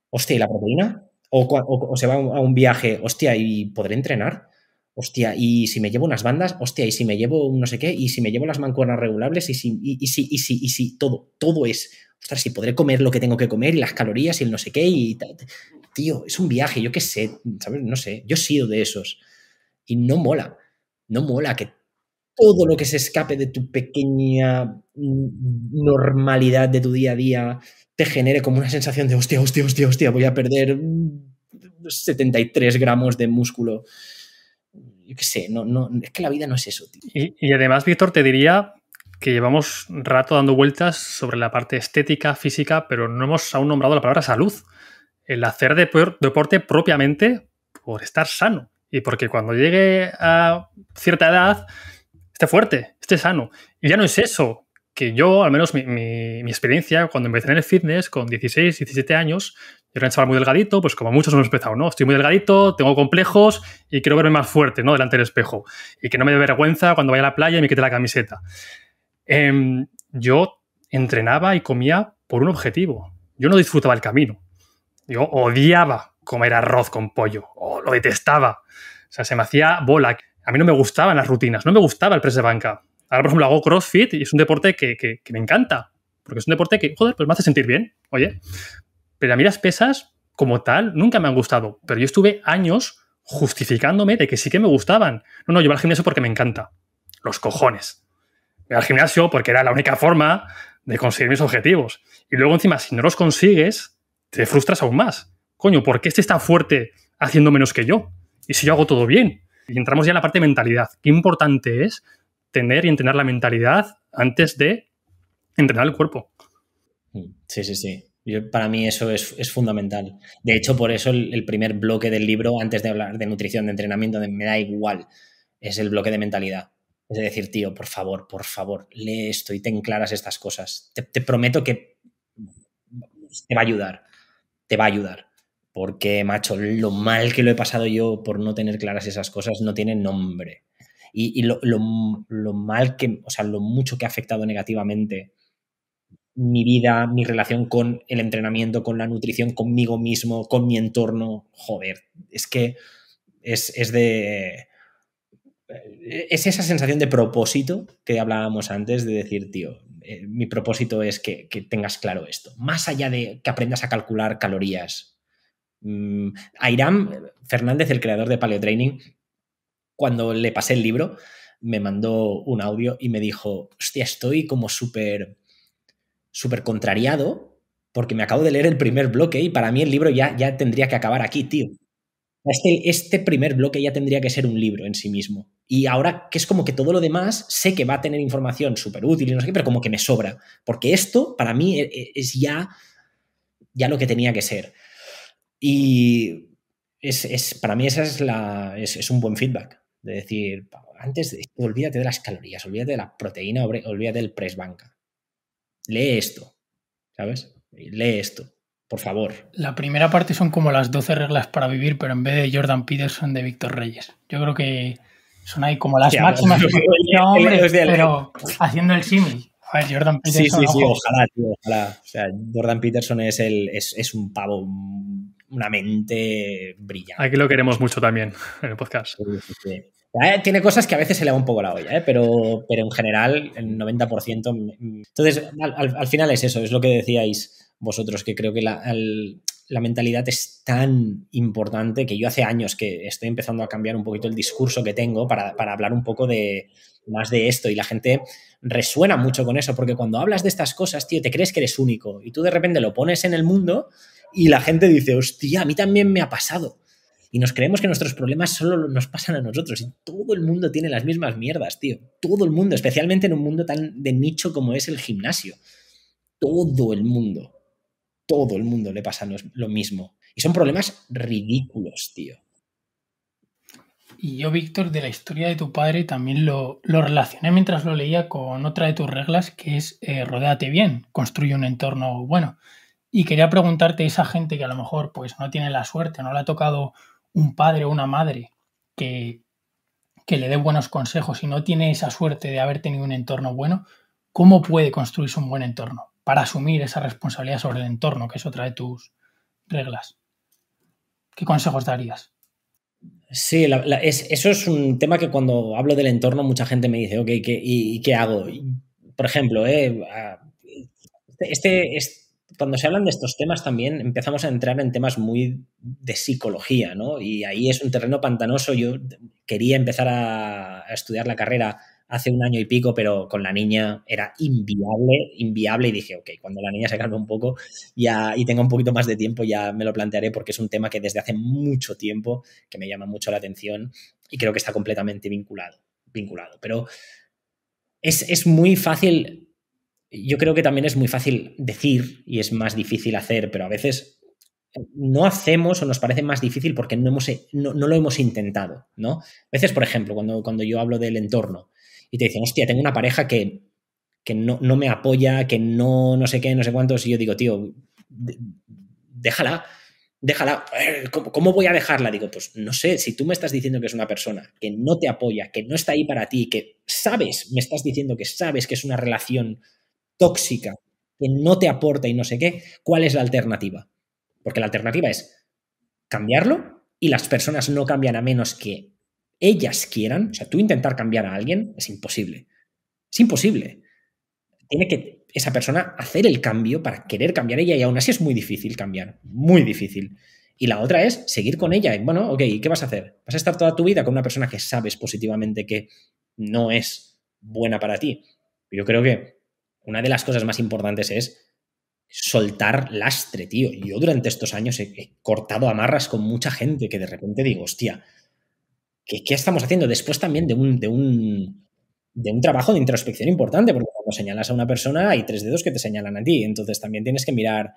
Hostia, la proteína? O, o se va a un viaje, hostia, ¿y podré entrenar? hostia, y si me llevo unas bandas, hostia, y si me llevo no sé qué, y si me llevo las mancuernas regulables, y si, y, y si, y si, y si, todo, todo es, ostras, si podré comer lo que tengo que comer, y las calorías, y el no sé qué, y tío, es un viaje, yo qué sé, ¿sabes? No sé, yo he sido de esos. Y no mola, no mola que todo lo que se escape de tu pequeña mm, normalidad de tu día a día te genere como una sensación de hostia, hostia, hostia, hostia, voy a perder 73 mm, gramos de músculo yo qué sé, es que la vida no es eso. Y, además, Víctor, te diría que llevamos rato dando vueltas sobre la parte estética, física, pero no hemos aún nombrado la palabra salud. El hacer deporte propiamente por estar sano y porque cuando llegue a cierta edad esté fuerte, esté sano. Y ya no es eso, que yo, al menos mi experiencia, cuando empecé en el fitness con 16, 17 años, yo era un chaval muy delgadito, pues como muchos hemos empezado, ¿no? Estoy muy delgadito, tengo complejos y quiero verme más fuerte, ¿no? Delante del espejo. Y que no me dé vergüenza cuando vaya a la playa y me quite la camiseta. Em, yo entrenaba y comía por un objetivo. Yo no disfrutaba el camino. Yo odiaba comer arroz con pollo. Oh, lo detestaba. O sea, se me hacía bola. A mí no me gustaban las rutinas, no me gustaba el press de banca. Ahora, por ejemplo, hago CrossFit y es un deporte que, que me encanta. Porque es un deporte que, joder, pues me hace sentir bien. Oye, pero a mí las pesas, como tal, nunca me han gustado. Pero yo estuve años justificándome de que sí que me gustaban. No, no, yo voy al gimnasio porque me encanta. Los cojones. Voy al gimnasio porque era la única forma de conseguir mis objetivos. Y luego encima, si no los consigues, te frustras aún más. Coño, ¿por qué este está fuerte haciendo menos que yo? Y si yo hago todo bien. Y entramos ya en la parte de mentalidad. Qué importante es tener y entrenar la mentalidad antes de entrenar el cuerpo. Sí, sí, sí para mí eso es, fundamental. De hecho, por eso el, primer bloque del libro, antes de hablar de nutrición, de entrenamiento, de me da igual, es el bloque de mentalidad. Es decir, tío, por favor, por favor, lee esto y ten claras estas cosas. Te, prometo que te va a ayudar. Te va a ayudar. Porque, macho, lo mal que lo he pasado yo por no tener claras esas cosas no tiene nombre. Y, lo, lo mal que, o sea, lo mucho que ha afectado negativamente mi vida, mi relación con el entrenamiento, con la nutrición, conmigo mismo, con mi entorno. Joder, es que es, es de... Es esa sensación de propósito que hablábamos antes, de decir, tío, eh, mi propósito es que, que, tengas claro esto. Más allá de que aprendas a calcular calorías. Mm, Airam Fernández, el creador de Paleo Training, cuando le pasé el libro, me mandó un audio y me dijo, hostia, estoy como súper súper contrariado porque me acabo de leer el primer bloque y para mí el libro ya, ya tendría que acabar aquí, tío. Este, este primer bloque ya tendría que ser un libro en sí mismo. Y ahora que es como que todo lo demás sé que va a tener información súper útil y no sé qué, pero como que me sobra. Porque esto para mí e, e, es, ya, ya lo que tenía que ser. Y es, para mí esa es, la, es, un buen feedback. De decir, antes, de, olvídate de las calorías, olvídate de la proteína, olvídate del press banca lee esto, ¿sabes? Lee esto, por favor. La primera parte son como las 12 reglas para vivir, pero en vez de Jordan Peterson, de Víctor Reyes. Yo creo que son ahí como las máximas. pero haciendo el símil. A ver, Jordan Peterson. Sí, sí, sí, ojalá, ojalá. O sea, Jordan Peterson es, el, es, un pavo una mente brillante. Aquí lo queremos mucho también en el podcast. Eh, tiene cosas que a veces se le va un poco la olla, eh, pero, pero en general el 90%. Mm, entonces, al, final es eso, es lo que decíais vosotros, que creo que la, mentalidad es tan importante que yo hace años que estoy empezando a cambiar un poquito el discurso que tengo para, hablar un poco de más de esto y la gente resuena mucho con eso porque cuando hablas de estas cosas, tío, te crees que eres único y tú de repente lo pones en el mundo y la gente dice, hostia, a mí también me ha pasado. Y nos creemos que nuestros problemas solo nos pasan a nosotros. Y todo el mundo tiene las mismas mierdas, tío. Todo el mundo, especialmente en un mundo tan de nicho como es el gimnasio. Todo el mundo. Todo el mundo le pasa lo mismo. Y son problemas ridículos, tío. Y yo, Víctor, de la historia de tu padre también lo, relacioné mientras lo leía con otra de tus reglas, que es eh, rodéate bien, construye un entorno bueno. Y quería preguntarte a esa gente que a lo mejor pues, no tiene la suerte, no le ha tocado un padre o una madre que, que le dé buenos consejos y no tiene esa suerte de haber tenido un entorno bueno, ¿cómo puede construirse un buen entorno para asumir esa responsabilidad sobre el entorno, que es otra de tus reglas? ¿Qué consejos darías? Sí, eso es un tema que cuando hablo del entorno mucha gente me dice, ok, ¿qué, y, qué hago? Por ejemplo, eh, este, este cuando se hablan de estos temas también empezamos a entrar en temas muy de psicología, ¿no? Y ahí es un terreno pantanoso. Yo quería empezar a, estudiar la carrera hace un año y pico, pero con la niña era inviable, inviable y dije, ok, cuando la niña se calme un poco y tenga un poquito más de tiempo ya me lo plantearé porque es un tema que desde hace mucho tiempo que me llama mucho la atención y creo que está completamente vinculado, vinculado. Pero es, es muy fácil yo creo que también es muy fácil decir y es más difícil hacer, pero a veces eh, no hacemos o nos parece más difícil porque eh, no, no, lo hemos intentado, ¿no? A veces, por ejemplo, cuando, cuando yo hablo del entorno y te dicen, hostia, tengo una pareja que, no, me apoya, que no, no sé qué, no sé cuántos, y yo digo, tío, déjala, déjala, eh, ¿Cómo, ¿cómo, voy a dejarla? Digo, pues no sé, si tú me estás diciendo que es una persona que no te apoya, que no está ahí para ti, que sabes, me estás diciendo que sabes que es una relación tóxica, que no te aporta y no sé qué, ¿cuál es la alternativa? Porque la alternativa es cambiarlo y las personas no cambian a menos que ellas quieran. O sea, tú intentar cambiar a alguien es imposible. Es imposible. Tiene que esa persona hacer el cambio para querer cambiar ella y aún así es muy difícil cambiar. Muy difícil. Y la otra es seguir con ella. Bueno, ok, ¿qué vas a hacer? ¿Vas a estar toda tu vida con una persona que sabes positivamente que no es buena para ti? Yo creo que una de las cosas más importantes es soltar lastre, tío. Yo durante estos años he, cortado amarras con mucha gente que de repente digo, hostia, ¿qué, estamos haciendo? Después también de un, de un, de un trabajo de introspección importante, porque cuando señalas a una persona hay tres dedos que te señalan a ti, entonces también tienes que mirar.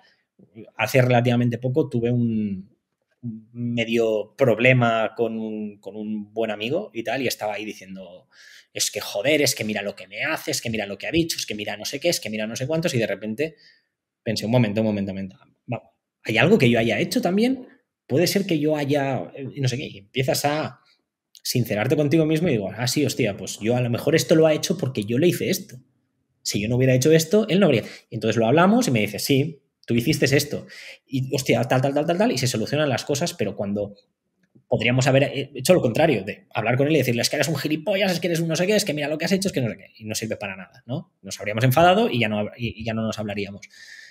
Hace relativamente poco tuve un medio problema con un, con un buen amigo y tal, y estaba ahí diciendo, es que joder, es que mira lo que me hace, es que mira lo que ha dicho, es que mira no sé qué, es que mira no sé cuántos, y de repente pensé, un momento, un momento, un momento, ¿hay algo que yo haya hecho también? Puede ser que yo haya, eh, no sé qué, y empiezas a sincerarte contigo mismo y digo, ah, sí, hostia, pues yo a lo mejor esto lo ha hecho porque yo le hice esto. Si yo no hubiera hecho esto, él no habría. Y entonces lo hablamos y me dice, sí, tú hiciste esto. Y hostia, tal, tal, tal, tal, tal, y se solucionan las cosas, pero cuando podríamos haber eh, hecho lo contrario, de hablar con él y decirle, es que eres un gilipollas, es que eres un no sé qué, es que mira lo que has hecho, es que no sé qué, y no sirve para nada, ¿no? Nos habríamos enfadado y ya no, ya no nos hablaríamos.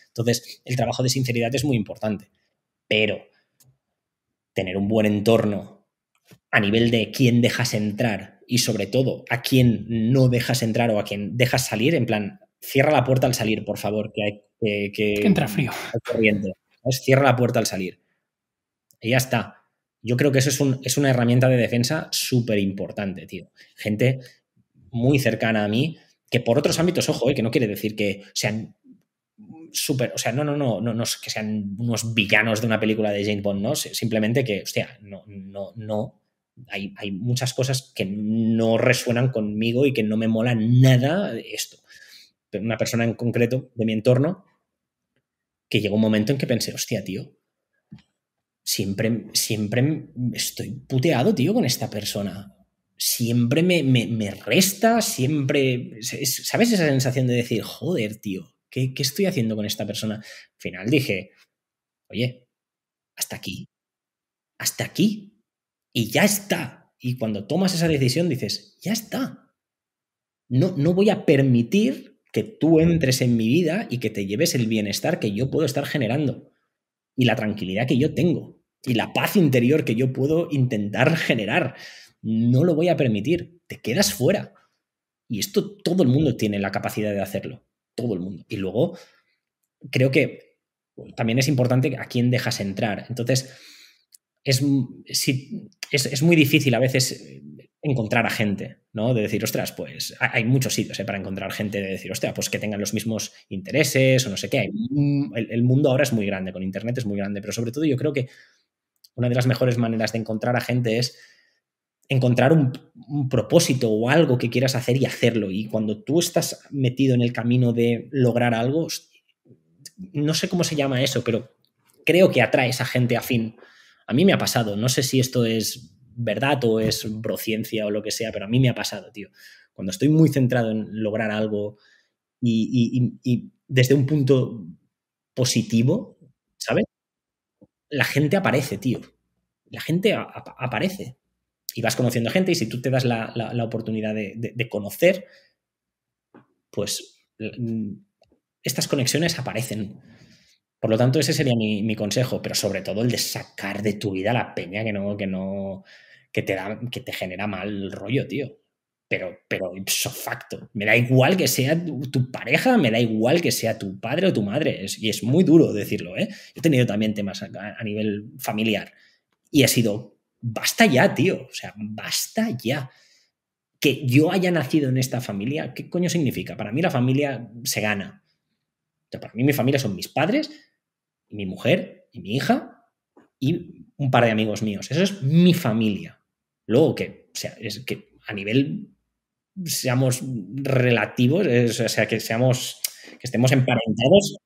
Entonces, el trabajo de sinceridad es muy importante, pero tener un buen entorno a nivel de quién dejas entrar y sobre todo a quién no dejas entrar o a quién dejas salir, en plan, cierra la puerta al salir, por favor, que hay que... que, entra frío. Cierra la puerta al salir. Y ya está yo creo que eso es, una herramienta de defensa súper importante, tío. Gente muy cercana a mí, que por otros ámbitos, ojo, eh, que no quiere decir que sean súper, o sea, no, no, no, no, no que sean unos villanos de una película de James Bond, no, simplemente que, hostia, no, no, no, hay, hay, muchas cosas que no resuenan conmigo y que no me mola nada esto. Pero una persona en concreto de mi entorno que llegó un momento en que pensé, hostia, tío, siempre, siempre estoy puteado, tío, con esta persona. Siempre me, me, resta, siempre... ¿Sabes esa sensación de decir, joder, tío, ¿qué, estoy haciendo con esta persona? Al final dije, oye, hasta aquí, hasta aquí, y ya está. Y cuando tomas esa decisión dices, ya está. No, no voy a permitir que tú entres en mi vida y que te lleves el bienestar que yo puedo estar generando y la tranquilidad que yo tengo y la paz interior que yo puedo intentar generar. No lo voy a permitir, te quedas fuera. Y esto todo el mundo tiene la capacidad de hacerlo, todo el mundo. Y luego, creo que también es importante a quién dejas entrar. Entonces, es, es, muy difícil a veces encontrar a gente, ¿no? De decir, ostras, pues hay muchos sitios ¿eh? para encontrar gente de decir, ostras, pues que tengan los mismos intereses o no sé qué. el, mundo ahora es muy grande, con Internet es muy grande, pero sobre todo yo creo que una de las mejores maneras de encontrar a gente es encontrar un, propósito o algo que quieras hacer y hacerlo. Y cuando tú estás metido en el camino de lograr algo, no sé cómo se llama eso, pero creo que atrae a gente afín. A mí me ha pasado, no sé si esto es verdad o es prociencia o lo que sea, pero a mí me ha pasado, tío. Cuando estoy muy centrado en lograr algo y desde un punto positivo, la gente aparece, tío. La gente aparece. Y vas conociendo gente y si tú te das la, oportunidad de, conocer, pues mm, estas conexiones aparecen. Por lo tanto, ese sería mi, consejo, pero sobre todo el de sacar de tu vida la peña que no, que no, te da, que te genera mal rollo, tío pero, pero ipso facto. Me da igual que sea tu, pareja, me da igual que sea tu padre o tu madre. y es muy duro decirlo, ¿eh? He tenido también temas a, nivel familiar y ha sido, basta ya, tío. O sea, basta ya. Que yo haya nacido en esta familia, ¿qué coño significa? Para mí la familia se gana. O sea, para mí mi familia son mis padres, mi mujer y mi hija y un par de amigos míos. Eso es mi familia. Luego que, o sea, es que a nivel seamos relativos, o sea, que seamos, que estemos emparentados,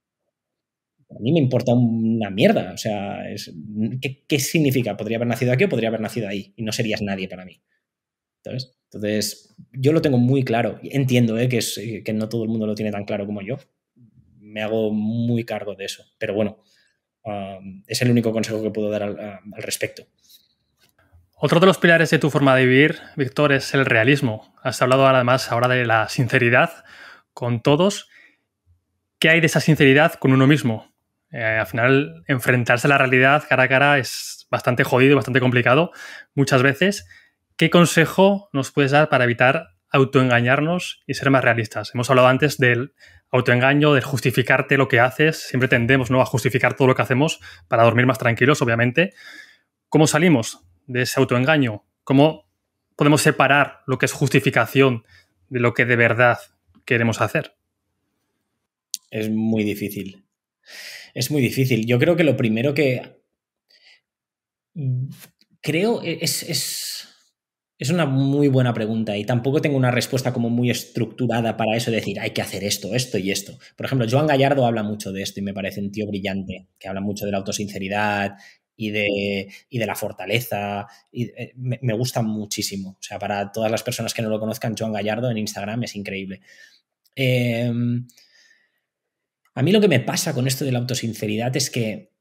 a mí me importa una mierda. O sea, es, ¿qué, significa? ¿Podría haber nacido aquí o podría haber nacido ahí? Y no serías nadie para mí. Entonces, yo lo tengo muy claro. Entiendo ¿eh? que, es, no todo el mundo lo tiene tan claro como yo. Me hago muy cargo de eso. Pero bueno, ah, es el único consejo que puedo dar al respecto. Otro de los pilares de tu forma de vivir, Víctor, es el realismo. Has hablado además ahora de la sinceridad con todos. ¿Qué hay de esa sinceridad con uno mismo? Eh, al final, enfrentarse a la realidad cara a cara es bastante jodido y bastante complicado muchas veces. ¿Qué consejo nos puedes dar para evitar autoengañarnos y ser más realistas? Hemos hablado antes del autoengaño, del justificarte lo que haces. Siempre tendemos ¿no? a justificar todo lo que hacemos para dormir más tranquilos, obviamente. ¿Cómo salimos de ese autoengaño? ¿Cómo podemos separar lo que es justificación de lo que de verdad queremos hacer? Es muy difícil. Es muy difícil. Yo creo que lo primero que... Creo es, es... Es una muy buena pregunta y tampoco tengo una respuesta como muy estructurada para eso, de decir, hay que hacer esto, esto y esto. Por ejemplo, Joan Gallardo habla mucho de esto y me parece un tío brillante, que habla mucho de la autosinceridad y de, y de la fortaleza. Y, eh, me, gusta muchísimo. O sea, para todas las personas que no lo conozcan, Joan Gallardo en Instagram es increíble. Em, a mí lo que me pasa con esto de la autosinceridad es que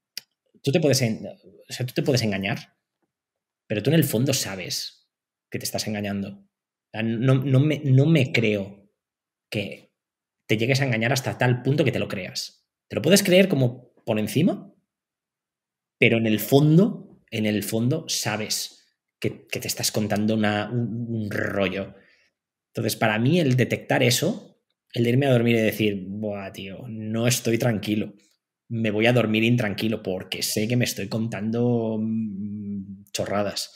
tú te puedes, tú te puedes engañar, pero tú en el fondo sabes que te estás engañando. No, no, me, no me creo que te llegues a engañar hasta tal punto que te lo creas. Te lo puedes creer como por encima, pero en el fondo, en el fondo sabes que, te estás contando un, rollo. Entonces, para mí el detectar eso, el irme a dormir y decir, Buah, tío, no estoy tranquilo, me voy a dormir intranquilo porque sé que me estoy contando mm, chorradas.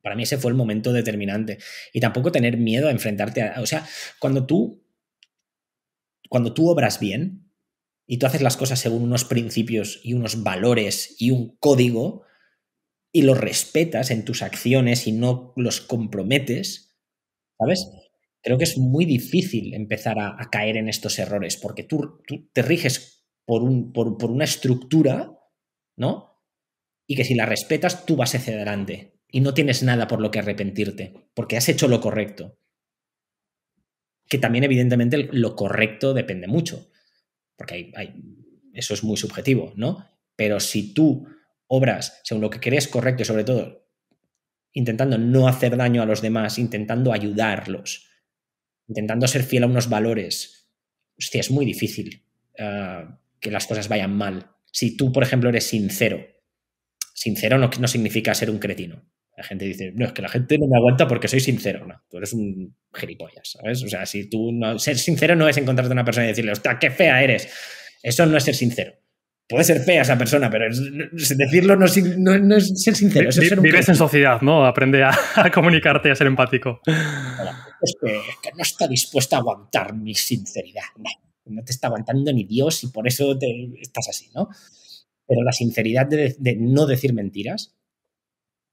Para mí ese fue el momento determinante. Y tampoco tener miedo a enfrentarte a... O sea, cuando tú... Cuando tú obras bien, y tú haces las cosas según unos principios y unos valores y un código y los respetas en tus acciones y no los comprometes, ¿sabes? Creo que es muy difícil empezar a, caer en estos errores porque tú, te riges por, un, por, por una estructura, ¿no? Y que si la respetas, tú vas hacia adelante y no tienes nada por lo que arrepentirte porque has hecho lo correcto que también evidentemente lo correcto depende mucho porque eso es muy subjetivo, ¿no? Pero si tú obras según lo que crees correcto y sobre todo intentando no hacer daño a los demás, intentando ayudarlos, intentando ser fiel a unos valores, es muy difícil ah, que las cosas vayan mal. Si tú, por ejemplo, eres sincero, sincero no significa ser un cretino, la gente dice, no, es que la gente no me aguanta porque soy sincero. No, tú eres un gilipollas, ¿sabes? O sea, si tú no. Ser sincero no es encontrarte a una persona y decirle, hostia, qué fea eres. Eso no es ser sincero. Puede ser fea esa persona, pero decirlo no, es ser sincero. vives en sociedad, ¿no? Aprende a, (laughs) comunicarte a ser empático. Es que, no está dispuesta a aguantar mi sinceridad. No, no te está aguantando ni Dios y por eso te, estás así, ¿no? Pero la sinceridad de no decir mentiras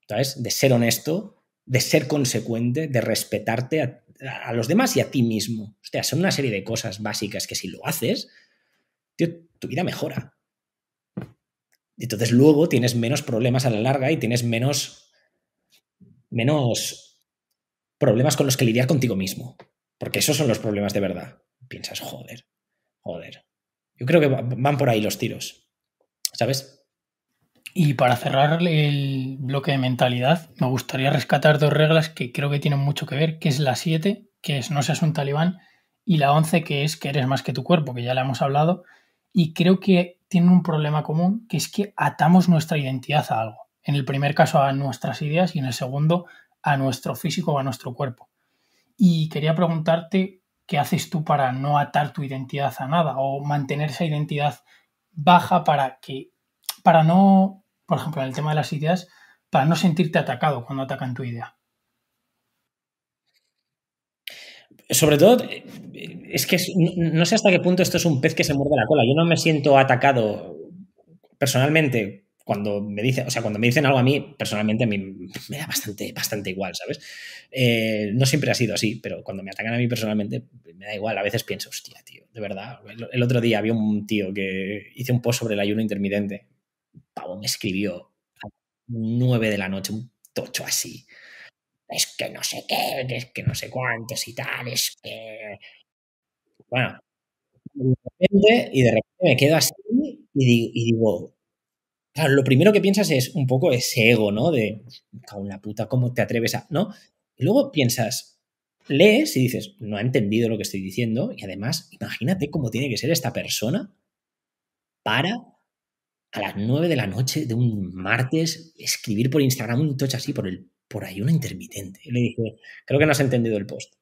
¿sabes? De ser honesto, de ser consecuente, de respetarte a, los demás y a ti mismo. sea, son una serie de cosas básicas que si lo haces, tu vida mejora. y Entonces luego tienes menos problemas a la larga y tienes menos, menos problemas con los que lidiar contigo mismo. Porque esos son los problemas de verdad. Piensas, joder, joder. Yo creo que van por ahí los tiros. ¿Sabes? Y para cerrar el bloque de mentalidad, me gustaría rescatar dos reglas que creo que tienen mucho que ver, que es la 7, que es no seas un talibán, y la 11, que es que eres más que tu cuerpo, que ya la hemos hablado, y creo que tienen un problema común, que es que atamos nuestra identidad a algo. En el primer caso a nuestras ideas y en el segundo a nuestro físico o a nuestro cuerpo. Y quería preguntarte qué haces tú para no atar tu identidad a nada o mantener esa identidad baja para que para no por ejemplo, en el tema de las ideas, para no sentirte atacado cuando atacan tu idea? Sobre todo, es que no sé hasta qué punto esto es un pez que se muerde la cola. Yo no me siento atacado personalmente cuando me dicen, o sea, cuando me dicen algo a mí, personalmente a mí me da bastante, bastante igual, ¿sabes? Eh, no siempre ha sido así, pero cuando me atacan a mí personalmente, me da igual. A veces pienso, hostia, tío, de verdad. El, el otro día había un tío que hice un post sobre el ayuno intermitente me escribió a 9 de la noche un tocho así. Es que no sé qué, es que no sé cuántos y tal, es que. Bueno, y de repente, y de repente me quedo así y digo, lo primero que piensas es un poco ese ego, ¿no? De, cago la puta, ¿cómo te atreves a...? ¿No? Y luego piensas, lees y dices, no ha entendido lo que estoy diciendo y además, imagínate cómo tiene que ser esta persona para a las 9 de la noche de un martes escribir por Instagram un tocho así por el por ahí una intermitente. le dije, creo que no has entendido el post.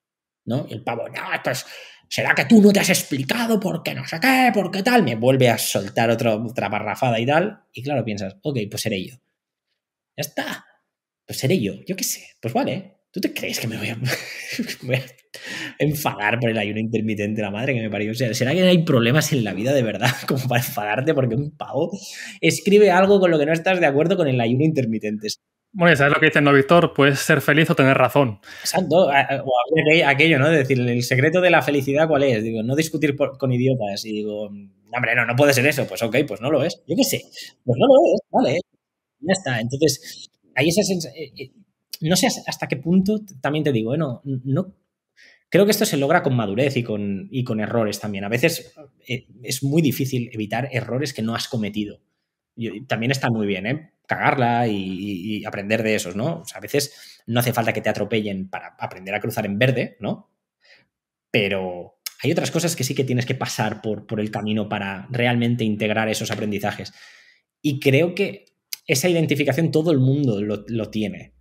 ¿No? Y el pavo, no, pues, ¿será que tú no te has explicado por qué no sé qué, por qué tal? Me vuelve a soltar otra, otra barrafada y tal. Y claro, piensas, ok, pues seré yo. Ya está. Pues seré yo, yo qué sé. Pues vale, ¿tú te crees que me (laughs) me voy a enfadar por el ayuno intermitente, la madre que me parió. O sea, ¿será que hay problemas en la vida de verdad (laughs) como para enfadarte porque un pavo escribe algo con lo que no estás de acuerdo con el ayuno intermitente? Bueno, ¿sabes lo que dicen, no, Víctor? Puedes ser feliz o tener razón. Exacto, o aquello, ¿no? decir, el secreto de la felicidad, ¿cuál es? Digo, no discutir con idiotas. Y digo, hombre, no, no puede ser eso. Pues ok, pues no lo es. Yo qué sé. Pues no lo es, vale. Ya está. Entonces, hay esa sensación. Eh, eh, no sé hasta qué punto, también te digo, bueno, ¿eh? no Creo que esto se logra con madurez y con, y con errores también. A veces eh, es muy difícil evitar errores que no has cometido. también está muy bien, ¿eh? cagarla y, aprender de esos, ¿no? a veces no hace falta que te atropellen para aprender a cruzar en verde, ¿no? Pero hay otras cosas que sí que tienes que pasar por, por el camino para realmente integrar esos aprendizajes. Y creo que esa identificación todo el mundo lo, lo tiene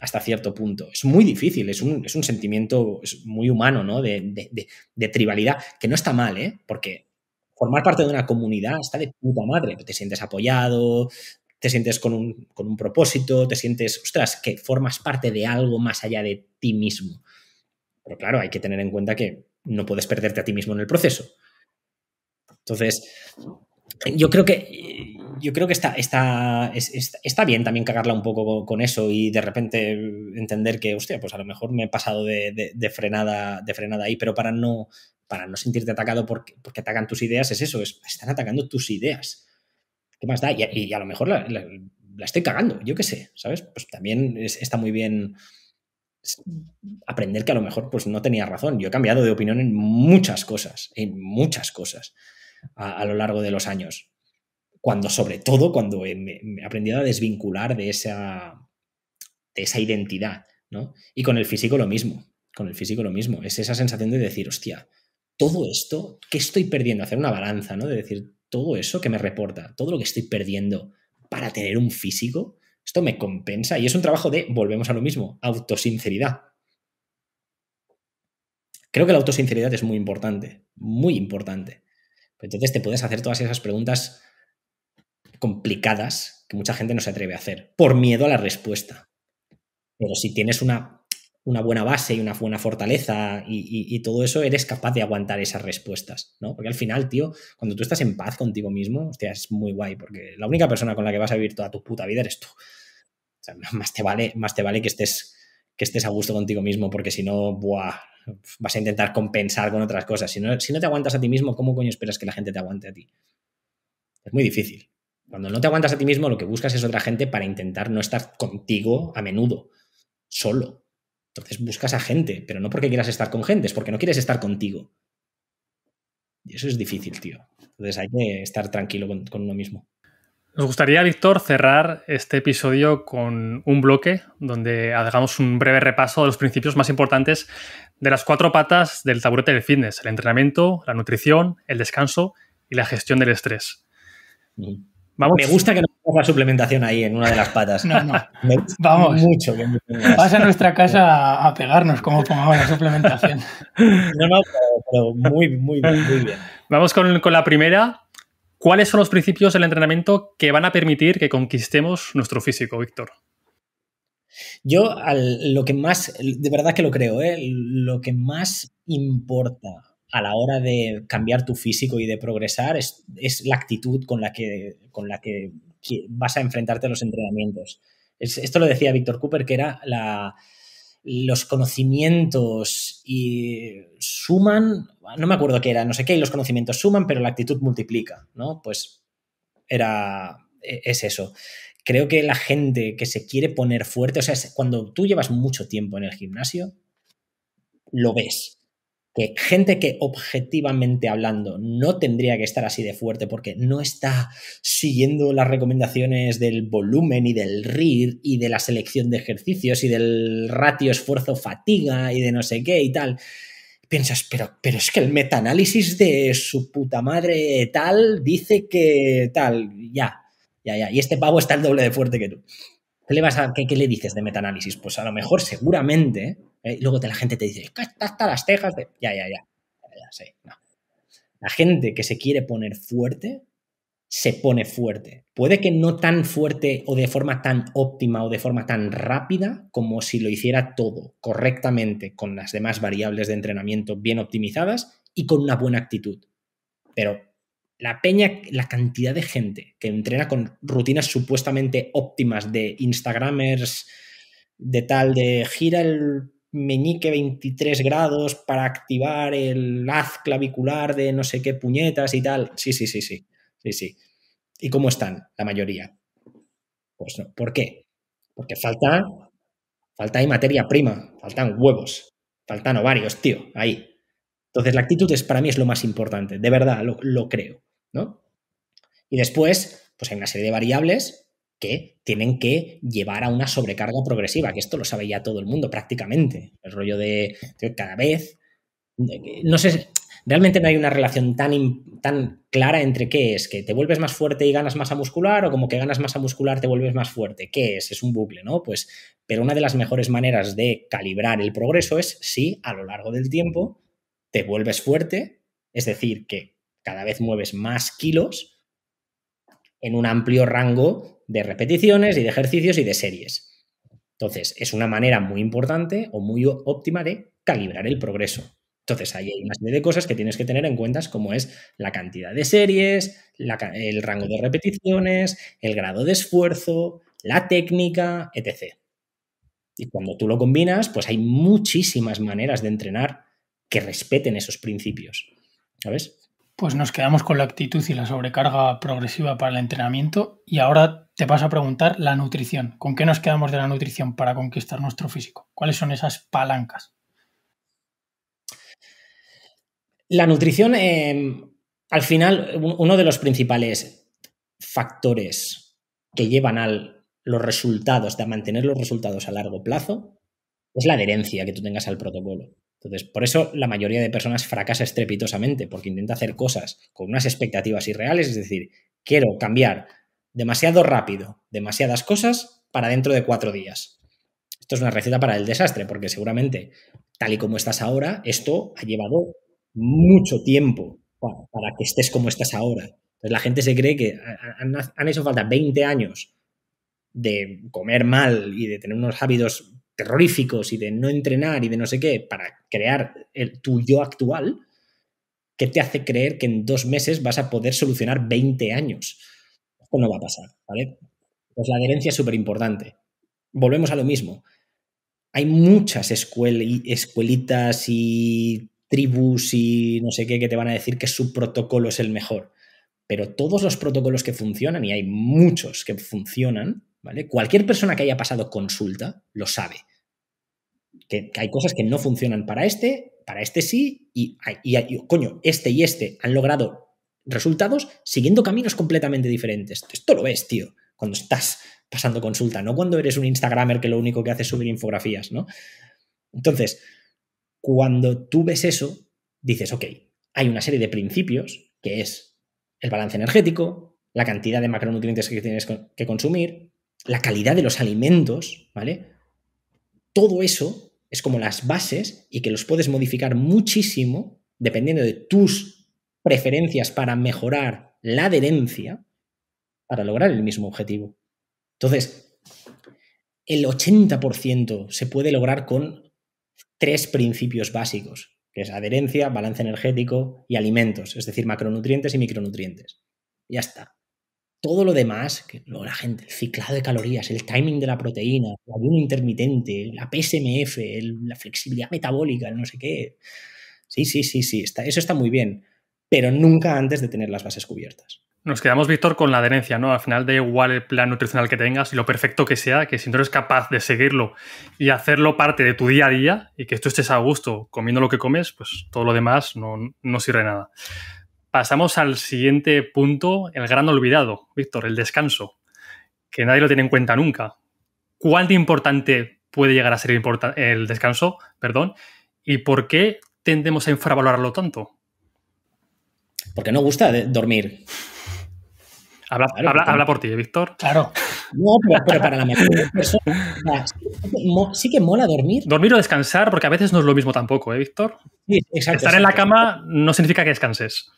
hasta cierto punto. Es muy difícil, es un, sentimiento muy humano, ¿no? De, de, tribalidad, que no está mal, ¿eh? Porque formar parte de una comunidad está de puta madre, te sientes apoyado, te sientes con un, con un propósito, te sientes, ostras, que formas parte de algo más allá de ti mismo. Pero claro, hay que tener en cuenta que no puedes perderte a ti mismo en el proceso. Entonces, yo creo que yo creo que está, está, está, está, bien también cagarla un poco con, eso y de repente entender que, hostia, pues a lo mejor me he pasado de, frenada, de frenada ahí, pero para no, para no sentirte atacado porque, atacan tus ideas, es eso, es, están atacando tus ideas. ¿Qué más da? Y, a lo mejor la, estoy cagando, yo qué sé, ¿sabes? Pues también está muy bien aprender que a lo mejor pues no tenía razón. Yo he cambiado de opinión en muchas cosas, en muchas cosas a lo largo de los años cuando sobre todo, cuando he eh, aprendido a desvincular de esa, de esa identidad, ¿no? Y con el físico lo mismo, con el físico lo mismo, es esa sensación de decir, hostia, todo esto, ¿qué estoy perdiendo? Hacer una balanza, ¿no? De decir, todo eso que me reporta, todo lo que estoy perdiendo para tener un físico, esto me compensa y es un trabajo de, volvemos a lo mismo, autosinceridad. Creo que la autosinceridad es muy importante, muy importante. Entonces te puedes hacer todas esas preguntas complicadas que mucha gente no se atreve a hacer por miedo a la respuesta. Pero si tienes una, una buena base y una buena fortaleza y, todo eso, eres capaz de aguantar esas respuestas, ¿no? Porque al final, tío, cuando tú estás en paz contigo mismo, hostia, es muy guay, porque la única persona con la que vas a vivir toda tu puta vida eres tú. O sea, (laughs) más te vale, más te vale que estés, que estés a gusto contigo mismo, porque si no, buah, vas a intentar compensar con otras cosas. Si no, si no te aguantas a ti mismo, ¿cómo coño esperas que la gente te aguante a ti? Es muy difícil. Cuando no te aguantas a ti mismo, lo que buscas es otra gente para intentar no estar contigo a menudo, solo. Entonces buscas a gente, pero no porque quieras estar con gente, es porque no quieres estar contigo. Y eso es difícil, tío. Entonces hay que estar tranquilo con, uno mismo. Nos gustaría, Víctor, cerrar este episodio con un bloque donde hagamos un breve repaso de los principios más importantes de las cuatro patas del taburete del fitness, el entrenamiento, la nutrición, el descanso y la gestión del estrés. Me gusta que no la suplementación ahí en una de las patas. No, no. (laughs) Vamos. Mucho Vas a nuestra casa a pegarnos como pongamos la suplementación. (laughs) No, no, pero, muy, muy, muy bien. Vamos con, la primera. ¿Cuáles son los principios del entrenamiento que van a permitir que conquistemos nuestro físico, Víctor? Yo, lo que más, de verdad que lo creo, ¿eh? lo que más importa a la hora de cambiar tu físico y de progresar es, la actitud con la que, con la que vas a enfrentarte a los entrenamientos. esto lo decía Víctor Cooper, que era la, los conocimientos y suman, no me acuerdo qué era, no sé qué, y los conocimientos suman, pero la actitud multiplica, ¿no? Pues era, e, es eso. Creo que la gente que se quiere poner fuerte, o sea, cuando tú llevas mucho tiempo en el gimnasio, lo ves que gente que objetivamente hablando no tendría que estar así de fuerte porque no está siguiendo las recomendaciones del volumen y del RIR y de la selección de ejercicios y del ratio esfuerzo-fatiga y de no sé qué y tal. Piensas, pero, pero es que el metaanálisis de su puta madre tal dice que tal, ya, ya, ya. Y este pavo está el doble de fuerte que tú. ¿Qué le, vas a, le dices de metaanálisis? Pues a lo mejor, seguramente, eh, luego te, la gente te dice, hasta las tejas de... Ya, ya, ya. La gente que se quiere poner fuerte, se pone fuerte. Puede que no tan fuerte o de forma tan óptima o de forma tan rápida como si lo hiciera todo correctamente con las demás variables de entrenamiento bien optimizadas y con una buena actitud. Pero la peña, la cantidad de gente que entrena con rutinas supuestamente óptimas de Instagramers, de tal, de gira el meñique 23 grados para activar el haz clavicular de no sé qué puñetas y tal. Sí, sí, sí, sí. Sí, sí. ¿Y cómo están la mayoría? Pues no. ¿Por qué? Porque falta, falta ahí materia prima, faltan huevos, faltan ovarios, tío, ahí. Entonces la actitud es, para mí es lo más importante, de verdad, lo creo. ¿no? Y después, pues hay una serie de variables que tienen que llevar a una sobrecarga progresiva, que esto lo sabe ya todo el mundo prácticamente. El rollo de, cada vez, no sé, realmente no hay una relación tan, tan clara entre qué es, que te vuelves más fuerte y ganas masa muscular o como que ganas masa muscular te vuelves más fuerte. ¿Qué es? Es un bucle, ¿no? Pues, pero una de las mejores maneras de calibrar el progreso es si a lo largo del tiempo te vuelves fuerte, es decir, que cada vez mueves más kilos en un amplio rango de repeticiones y de ejercicios y de series. Entonces, es una manera muy importante o muy óptima de calibrar el progreso. Entonces, ahí hay una serie de cosas que tienes que tener en cuenta, como es la cantidad de series, el rango de repeticiones, el grado de esfuerzo, la técnica, etc. Y cuando tú lo combinas, pues hay muchísimas maneras de entrenar que respeten esos principios. ¿Sabes? pues nos quedamos con la actitud y la sobrecarga progresiva para el entrenamiento y ahora te vas a preguntar la nutrición. ¿Con qué nos quedamos de la nutrición para conquistar nuestro físico? ¿Cuáles son esas palancas? La nutrición, eh, al final, uno de los principales factores que llevan a los resultados, de mantener los resultados a largo plazo, es la adherencia que tú tengas al protocolo. Entonces, por eso la mayoría de personas fracasa estrepitosamente, porque intenta hacer cosas con unas expectativas irreales, es decir, quiero cambiar demasiado rápido demasiadas cosas para dentro de cuatro días. Esto es una receta para el desastre, porque seguramente, tal y como estás ahora, esto ha llevado mucho tiempo para, que estés como estás ahora. Entonces, la gente se cree que han, han hecho falta 20 años de comer mal y de tener unos hábitos terroríficos y de no entrenar y de no sé qué para crear el, tu yo actual, que te hace creer que en dos meses vas a poder solucionar 20 años. Esto no va a pasar, ¿vale? Pues la adherencia es súper importante. Volvemos a lo mismo. Hay muchas escuelitas y tribus y no sé qué que te van a decir que su protocolo es el mejor. Pero todos los protocolos que funcionan, y hay muchos que funcionan, ¿vale? Cualquier persona que haya pasado consulta lo sabe que, hay cosas que no funcionan para este, para este sí, y, y, coño, este y este han logrado resultados siguiendo caminos completamente diferentes. Esto lo ves, tío, cuando estás pasando consulta, no cuando eres un Instagramer que lo único que hace es subir infografías, ¿no? Entonces, cuando tú ves eso, dices, ok, hay una serie de principios, que es el balance energético, la cantidad de macronutrientes que tienes que consumir, la calidad de los alimentos, ¿vale? todo eso es como las bases y que los puedes modificar muchísimo dependiendo de tus preferencias para mejorar la adherencia para lograr el mismo objetivo. Entonces, el 80% se puede lograr con tres principios básicos, que es adherencia, balance energético y alimentos, es decir, macronutrientes y micronutrientes. Ya está todo lo demás, que luego la gente, el ciclado de calorías, el timing de la proteína, el ayuno intermitente, la PSMF, la flexibilidad metabólica, no sé qué. Sí, sí, sí, sí, eso está muy bien, pero nunca antes de tener las bases cubiertas. Nos quedamos, Víctor, con la adherencia, ¿no? Al final da igual el plan nutricional que tengas y lo perfecto que sea, que si no eres capaz de seguirlo y hacerlo parte de tu día a día y que tú estés a gusto comiendo lo que comes, pues todo lo demás no, sirve sirve nada pasamos al siguiente punto, el gran olvidado, Víctor, el descanso, que nadie lo tiene en cuenta nunca. ¿Cuán importante puede llegar a ser el descanso? Perdón, ¿Y por qué tendemos a infravalorarlo tanto? Porque no gusta dormir. Habla, por ti, Víctor. Claro. No, pero, para la mayoría sí que mola dormir. Dormir o descansar, porque a veces no es lo mismo tampoco, ¿eh, Víctor? Estar en la cama no significa que descanses.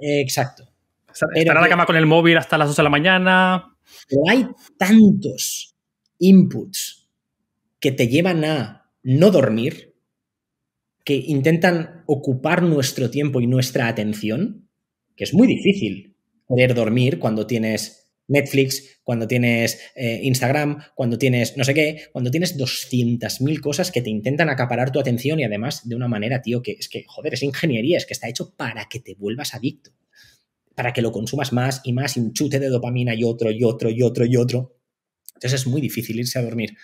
Eh, exacto. Estar, la cama con el móvil hasta las 2 de la mañana. hay tantos inputs que te llevan a no dormir, que intentan ocupar nuestro tiempo y nuestra atención, que es muy difícil poder dormir cuando tienes Netflix, cuando tienes eh, Instagram, cuando tienes no sé qué, cuando tienes 200.000 cosas que te intentan acaparar tu atención y además de una manera, tío, que es que, joder, es ingeniería, es que está hecho para que te vuelvas adicto, para que lo consumas más y más y un chute de dopamina y otro y otro y otro y otro. Entonces es muy difícil irse a dormir.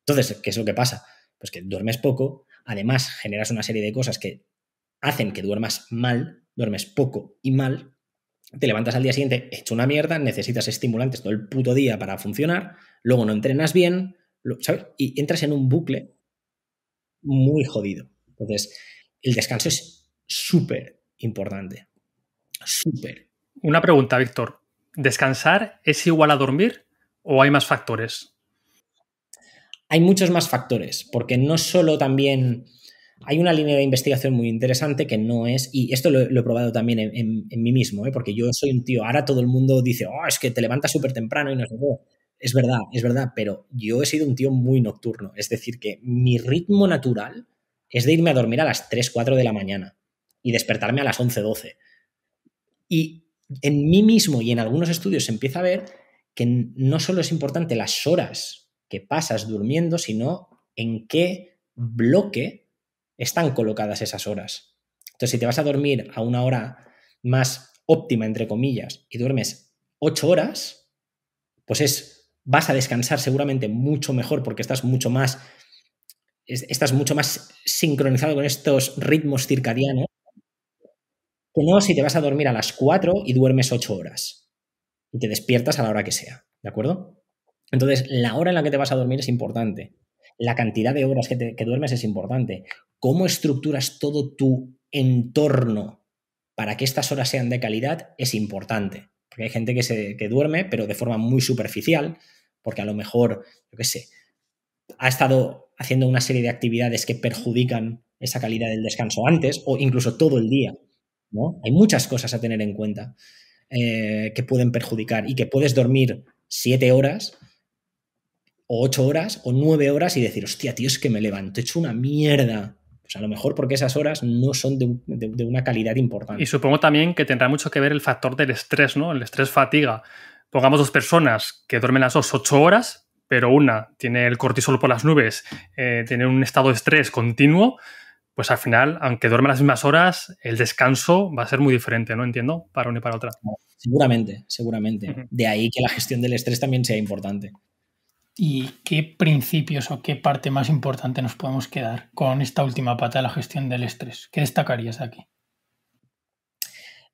Entonces, ¿qué es lo que pasa? Pues que duermes poco, además generas una serie de cosas que hacen que duermas mal, duermes poco y mal, te levantas al día siguiente hecho una mierda, necesitas estimulantes todo el puto día para funcionar, luego no entrenas bien, ¿sabes? Y entras en un bucle muy jodido. Entonces, el descanso es súper importante. Súper. Una pregunta, Víctor. ¿Descansar es igual a dormir o hay más factores? Hay muchos más factores, porque no solo también hay una línea de investigación muy interesante que no es, y esto lo, he probado también en, mí mismo, ¿eh? porque yo soy un tío, ahora todo el mundo dice, oh, es que te levantas súper temprano y no sé Es verdad, es verdad, pero yo he sido un tío muy nocturno, es decir, que mi ritmo natural es de irme a dormir a las 3, 4 de la mañana y despertarme a las 11, 12. Y en mí mismo y en algunos estudios se empieza a ver que no solo es importante las horas que pasas durmiendo, sino en qué bloque están colocadas esas horas. Entonces, si te vas a dormir a una hora más óptima, entre comillas, y duermes ocho horas, pues es, vas a descansar seguramente mucho mejor porque estás mucho más, estás mucho más sincronizado con estos ritmos circadianos que no si te vas a dormir a las 4 y duermes ocho horas y te despiertas a la hora que sea, ¿de acuerdo? Entonces, la hora en la que te vas a dormir es importante la cantidad de horas que, te, duermes es importante. ¿Cómo estructuras todo tu entorno para que estas horas sean de calidad es importante? Porque hay gente que, se, duerme, pero de forma muy superficial, porque a lo mejor, yo qué sé, ha estado haciendo una serie de actividades que perjudican esa calidad del descanso antes o incluso todo el día. ¿no? Hay muchas cosas a tener en cuenta eh, que pueden perjudicar y que puedes dormir siete horas o ocho horas o nueve horas y decir, hostia, tío, es que me levanto he hecho una mierda. Pues a lo mejor porque esas horas no son de, una calidad importante. Y supongo también que tendrá mucho que ver el factor del estrés, ¿no? El estrés fatiga. Pongamos dos personas que duermen las dos ocho horas, pero una tiene el cortisol por las nubes, eh, tiene un estado de estrés continuo, pues al final, aunque duerma las mismas horas, el descanso va a ser muy diferente, ¿no? Entiendo, para una y para otra. seguramente, seguramente. De ahí que la gestión del estrés también sea importante. ¿Y qué principios o qué parte más importante nos podemos quedar con esta última pata de la gestión del estrés? ¿Qué destacarías aquí?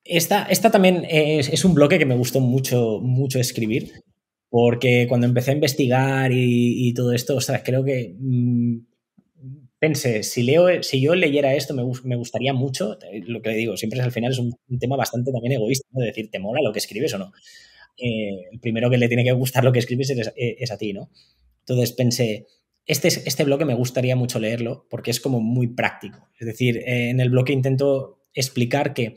Esta, esta también es, un bloque que me gustó mucho, mucho escribir, porque cuando empecé a investigar y, todo esto, creo que mm, pensé, si, leo, si yo leyera esto me, gustaría mucho, eh, lo que le digo, siempre es, al final es un, tema bastante también egoísta, ¿no? de decir, ¿te mola lo que escribes o no? Eh, el primero que le tiene que gustar lo que escribes es, eh, a ti, ¿no? Entonces pensé, este, este bloque me gustaría mucho leerlo porque es como muy práctico. Es decir, eh, en el bloque intento explicar que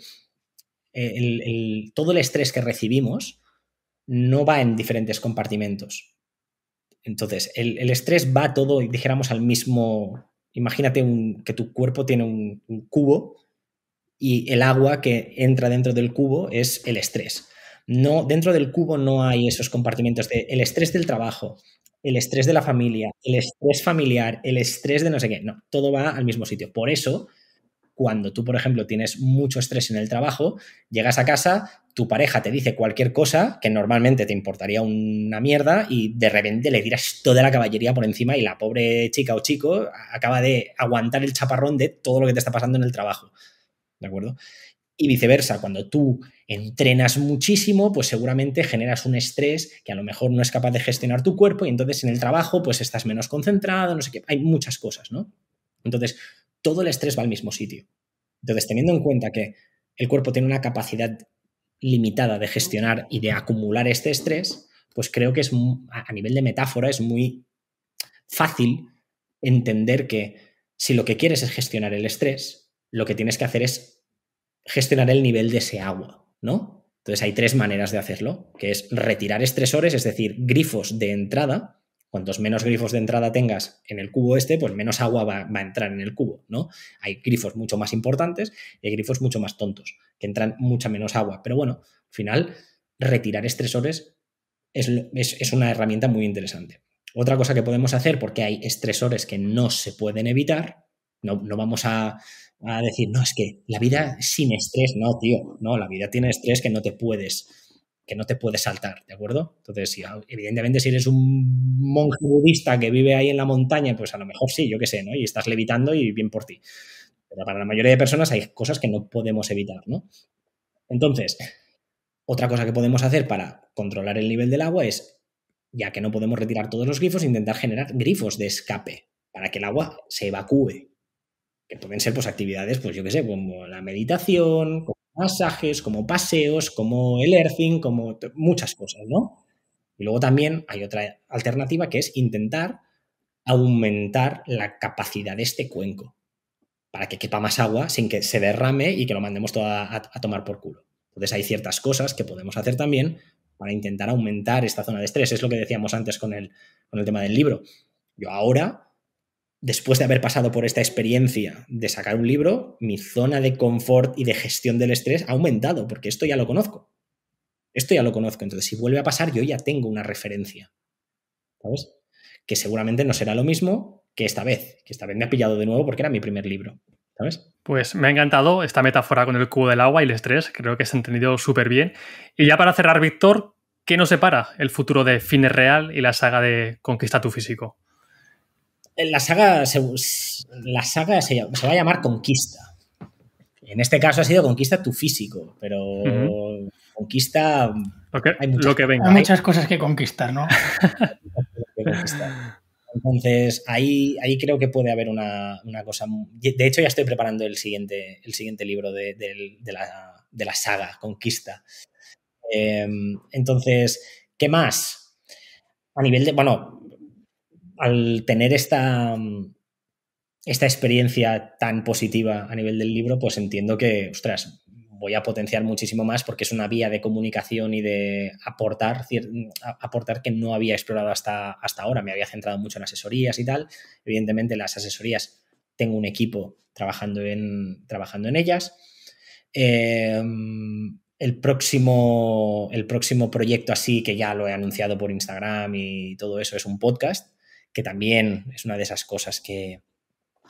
todo el estrés que recibimos no va en diferentes compartimentos. Entonces, el, estrés va todo, dijéramos, al mismo... Imagínate que tu cuerpo tiene un cubo y el agua que entra dentro del cubo es el estrés. No, dentro del cubo no hay esos compartimentos de el estrés del trabajo, el estrés de la familia, el estrés familiar, el estrés de no sé qué. No, todo va al mismo sitio. Por eso, cuando tú, por ejemplo, tienes mucho estrés en el trabajo, llegas a casa, tu pareja te dice cualquier cosa que normalmente te importaría una mierda y de repente le tiras toda la caballería por encima y la pobre chica o chico acaba de aguantar el chaparrón de todo lo que te está pasando en el trabajo. ¿De acuerdo? Y viceversa, cuando tú entrenas muchísimo, pues seguramente generas un estrés que a lo mejor no es capaz de gestionar tu cuerpo y entonces en el trabajo pues estás menos concentrado, no sé qué, hay muchas cosas, ¿no? Entonces, todo el estrés va al mismo sitio. Entonces, teniendo en cuenta que el cuerpo tiene una capacidad limitada de gestionar y de acumular este estrés, pues creo que es a nivel de metáfora es muy fácil entender que si lo que quieres es gestionar el estrés, lo que tienes que hacer es gestionar el nivel de ese agua, ¿no? Entonces hay tres maneras de hacerlo, que es retirar estresores, es decir, grifos de entrada. Cuantos menos grifos de entrada tengas en el cubo este, pues menos agua va, a entrar en el cubo, ¿no? Hay grifos mucho más importantes y hay grifos mucho más tontos, que entran mucha menos agua. Pero bueno, al final, retirar estresores es, es una herramienta muy interesante. Otra cosa que podemos hacer, porque hay estresores que no se pueden evitar, no, vamos a, decir, no, es que la vida sin estrés, no, tío, no, la vida tiene estrés que no te puedes, que no te puedes saltar, ¿de acuerdo? Entonces, ah, evidentemente, si eres un monje budista que vive ahí en la montaña, pues a lo mejor sí, yo qué sé, ¿no? Y estás levitando y bien por ti. Pero para la mayoría de personas hay cosas que no podemos evitar, ¿no? Entonces, otra cosa que podemos hacer para controlar el nivel del agua es, ya que no podemos retirar todos los grifos, intentar generar grifos de escape para que el agua se evacúe, que pueden ser pues actividades, pues yo qué sé, como la meditación, como masajes, como paseos, como el earthing, como muchas cosas, ¿no? Y luego también hay otra alternativa que es intentar aumentar la capacidad de este cuenco para que quepa más agua sin que se derrame y que lo mandemos todo a, tomar por culo. Entonces hay ciertas cosas que podemos hacer también para intentar aumentar esta zona de estrés. Es lo que decíamos antes con el, con el tema del libro. Yo ahora después de haber pasado por esta experiencia de sacar un libro, mi zona de confort y de gestión del estrés ha aumentado, porque esto ya lo conozco. Esto ya lo conozco. Entonces, si vuelve a pasar, yo ya tengo una referencia. ¿Sabes? Que seguramente no será lo mismo que esta vez, que esta vez me ha pillado de nuevo porque era mi primer libro. ¿Sabes? Pues me ha encantado esta metáfora con el cubo del agua y el estrés. Creo que se ha entendido súper bien. Y ya para cerrar, Víctor, ¿qué nos separa el futuro de Fines Real y la saga de Conquista tu Físico? la saga se, la saga se, va a llamar Conquista. En este caso ha sido Conquista tu físico, pero Conquista... hay muchas, que venga. muchas cosas que conquistar, ¿no? (laughs) Entonces, ahí, ahí creo que puede haber una, cosa... De hecho, ya estoy preparando el siguiente, el siguiente libro de, la, saga, Conquista. Em, entonces, ¿qué más? A nivel de... Bueno, al tener esta, mm, esta experiencia tan positiva a nivel del libro, pues entiendo que, ostras, voy a potenciar muchísimo más porque es una vía de comunicación y de aportar, mm, aportar que no había explorado hasta, hasta ahora. Me había centrado mucho en asesorías y tal. Evidentemente, las asesorías tengo un equipo trabajando en, trabajando en ellas. Em, el, próximo, el próximo proyecto así, que ya lo he anunciado por Instagram y todo eso, es un podcast que también es una de esas cosas que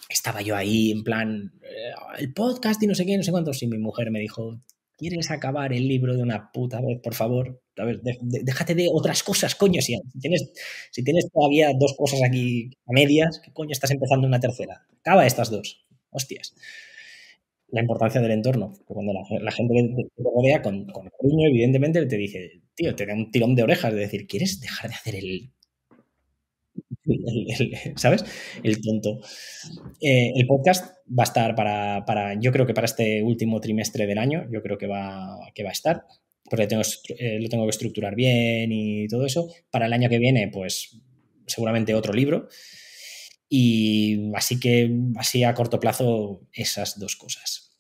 estaba yo ahí en plan, eh, el podcast y no sé qué, no sé cuánto. Si mi mujer me dijo, ¿quieres acabar el libro de una puta vez, por favor? A ver, déjate de otras cosas, coño. Si tienes, si tienes todavía dos cosas aquí a medias, ¿qué coño estás empezando una tercera? Acaba estas dos. Hostias. La importancia del entorno. Cuando la, gente te rodea con, con evidentemente te dice, tío, te da un tirón de orejas de decir, ¿quieres dejar de hacer el el, ¿sabes? El tonto. Eh, el podcast va a estar para, yo creo que para este último trimestre del año, yo creo que va, que va a estar, porque tengo, eh, lo tengo que estructurar bien y todo eso. Para el año que viene, pues seguramente otro libro. Y así que, así a corto plazo, esas dos cosas.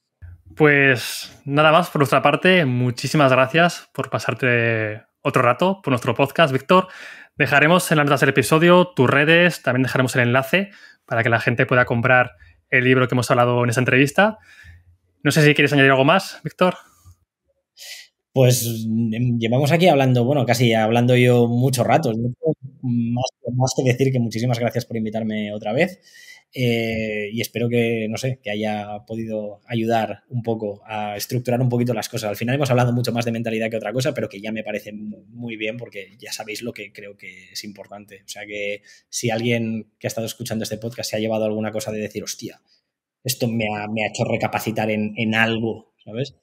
Pues nada más por nuestra parte, muchísimas gracias por pasarte otro rato por nuestro podcast, Víctor. Dejaremos en las notas del episodio tus redes, también dejaremos el enlace para que la gente pueda comprar el libro que hemos hablado en esa entrevista. No sé si quieres añadir algo más, Víctor. Pues mm, llevamos aquí hablando, bueno, casi hablando yo mucho rato. Más, más que decir que muchísimas gracias por invitarme otra vez. Eh, y espero que, no sé, que haya podido ayudar un poco a estructurar un poquito las cosas. Al final hemos hablado mucho más de mentalidad que otra cosa, pero que ya me parece muy bien porque ya sabéis lo que creo que es importante. O sea que si alguien que ha estado escuchando este podcast se ha llevado alguna cosa de decir, hostia, esto me ha, hecho recapacitar en, algo, ¿sabes?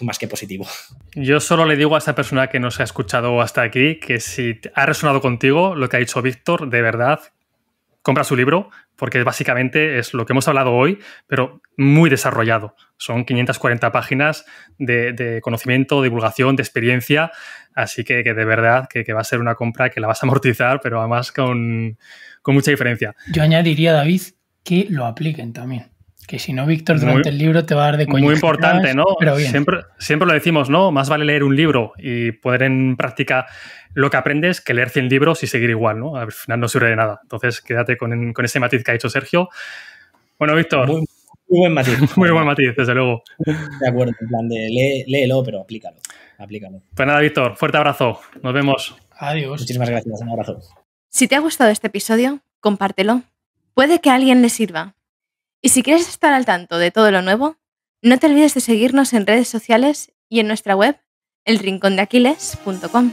más que positivo. Yo solo le digo a esta persona que nos ha escuchado hasta aquí que si ha resonado contigo lo que ha dicho Víctor, de verdad compra su libro porque básicamente es lo que hemos hablado hoy, pero muy desarrollado. Son 540 páginas de, conocimiento, divulgación, de experiencia, así que, de verdad que, va a ser una compra que la vas a amortizar, pero además con mucha diferencia. Yo añadiría, David, que lo apliquen también. Que si no, Víctor, durante el libro te va a dar de coño. Muy importante, ¿no? Siempre, siempre lo decimos, ¿no? Más vale leer un libro y poder en práctica lo que aprendes que leer 100 libros y seguir igual, ¿no? Al final no sirve de nada. Entonces, quédate con, ese matiz que ha dicho Sergio. Bueno, Víctor. Muy, buen matiz. (laughs) muy buen matiz, desde luego. De acuerdo, en plan de léelo, pero aplícalo. Aplícalo. Pues nada, Víctor, fuerte abrazo. Nos vemos. Adiós. Muchísimas gracias. Un abrazo. Si te ha gustado este episodio, compártelo. Puede que a alguien le sirva. Y si quieres estar al tanto de todo lo nuevo, no te olvides de seguirnos en redes sociales y en nuestra web, elrincondeaquiles.com.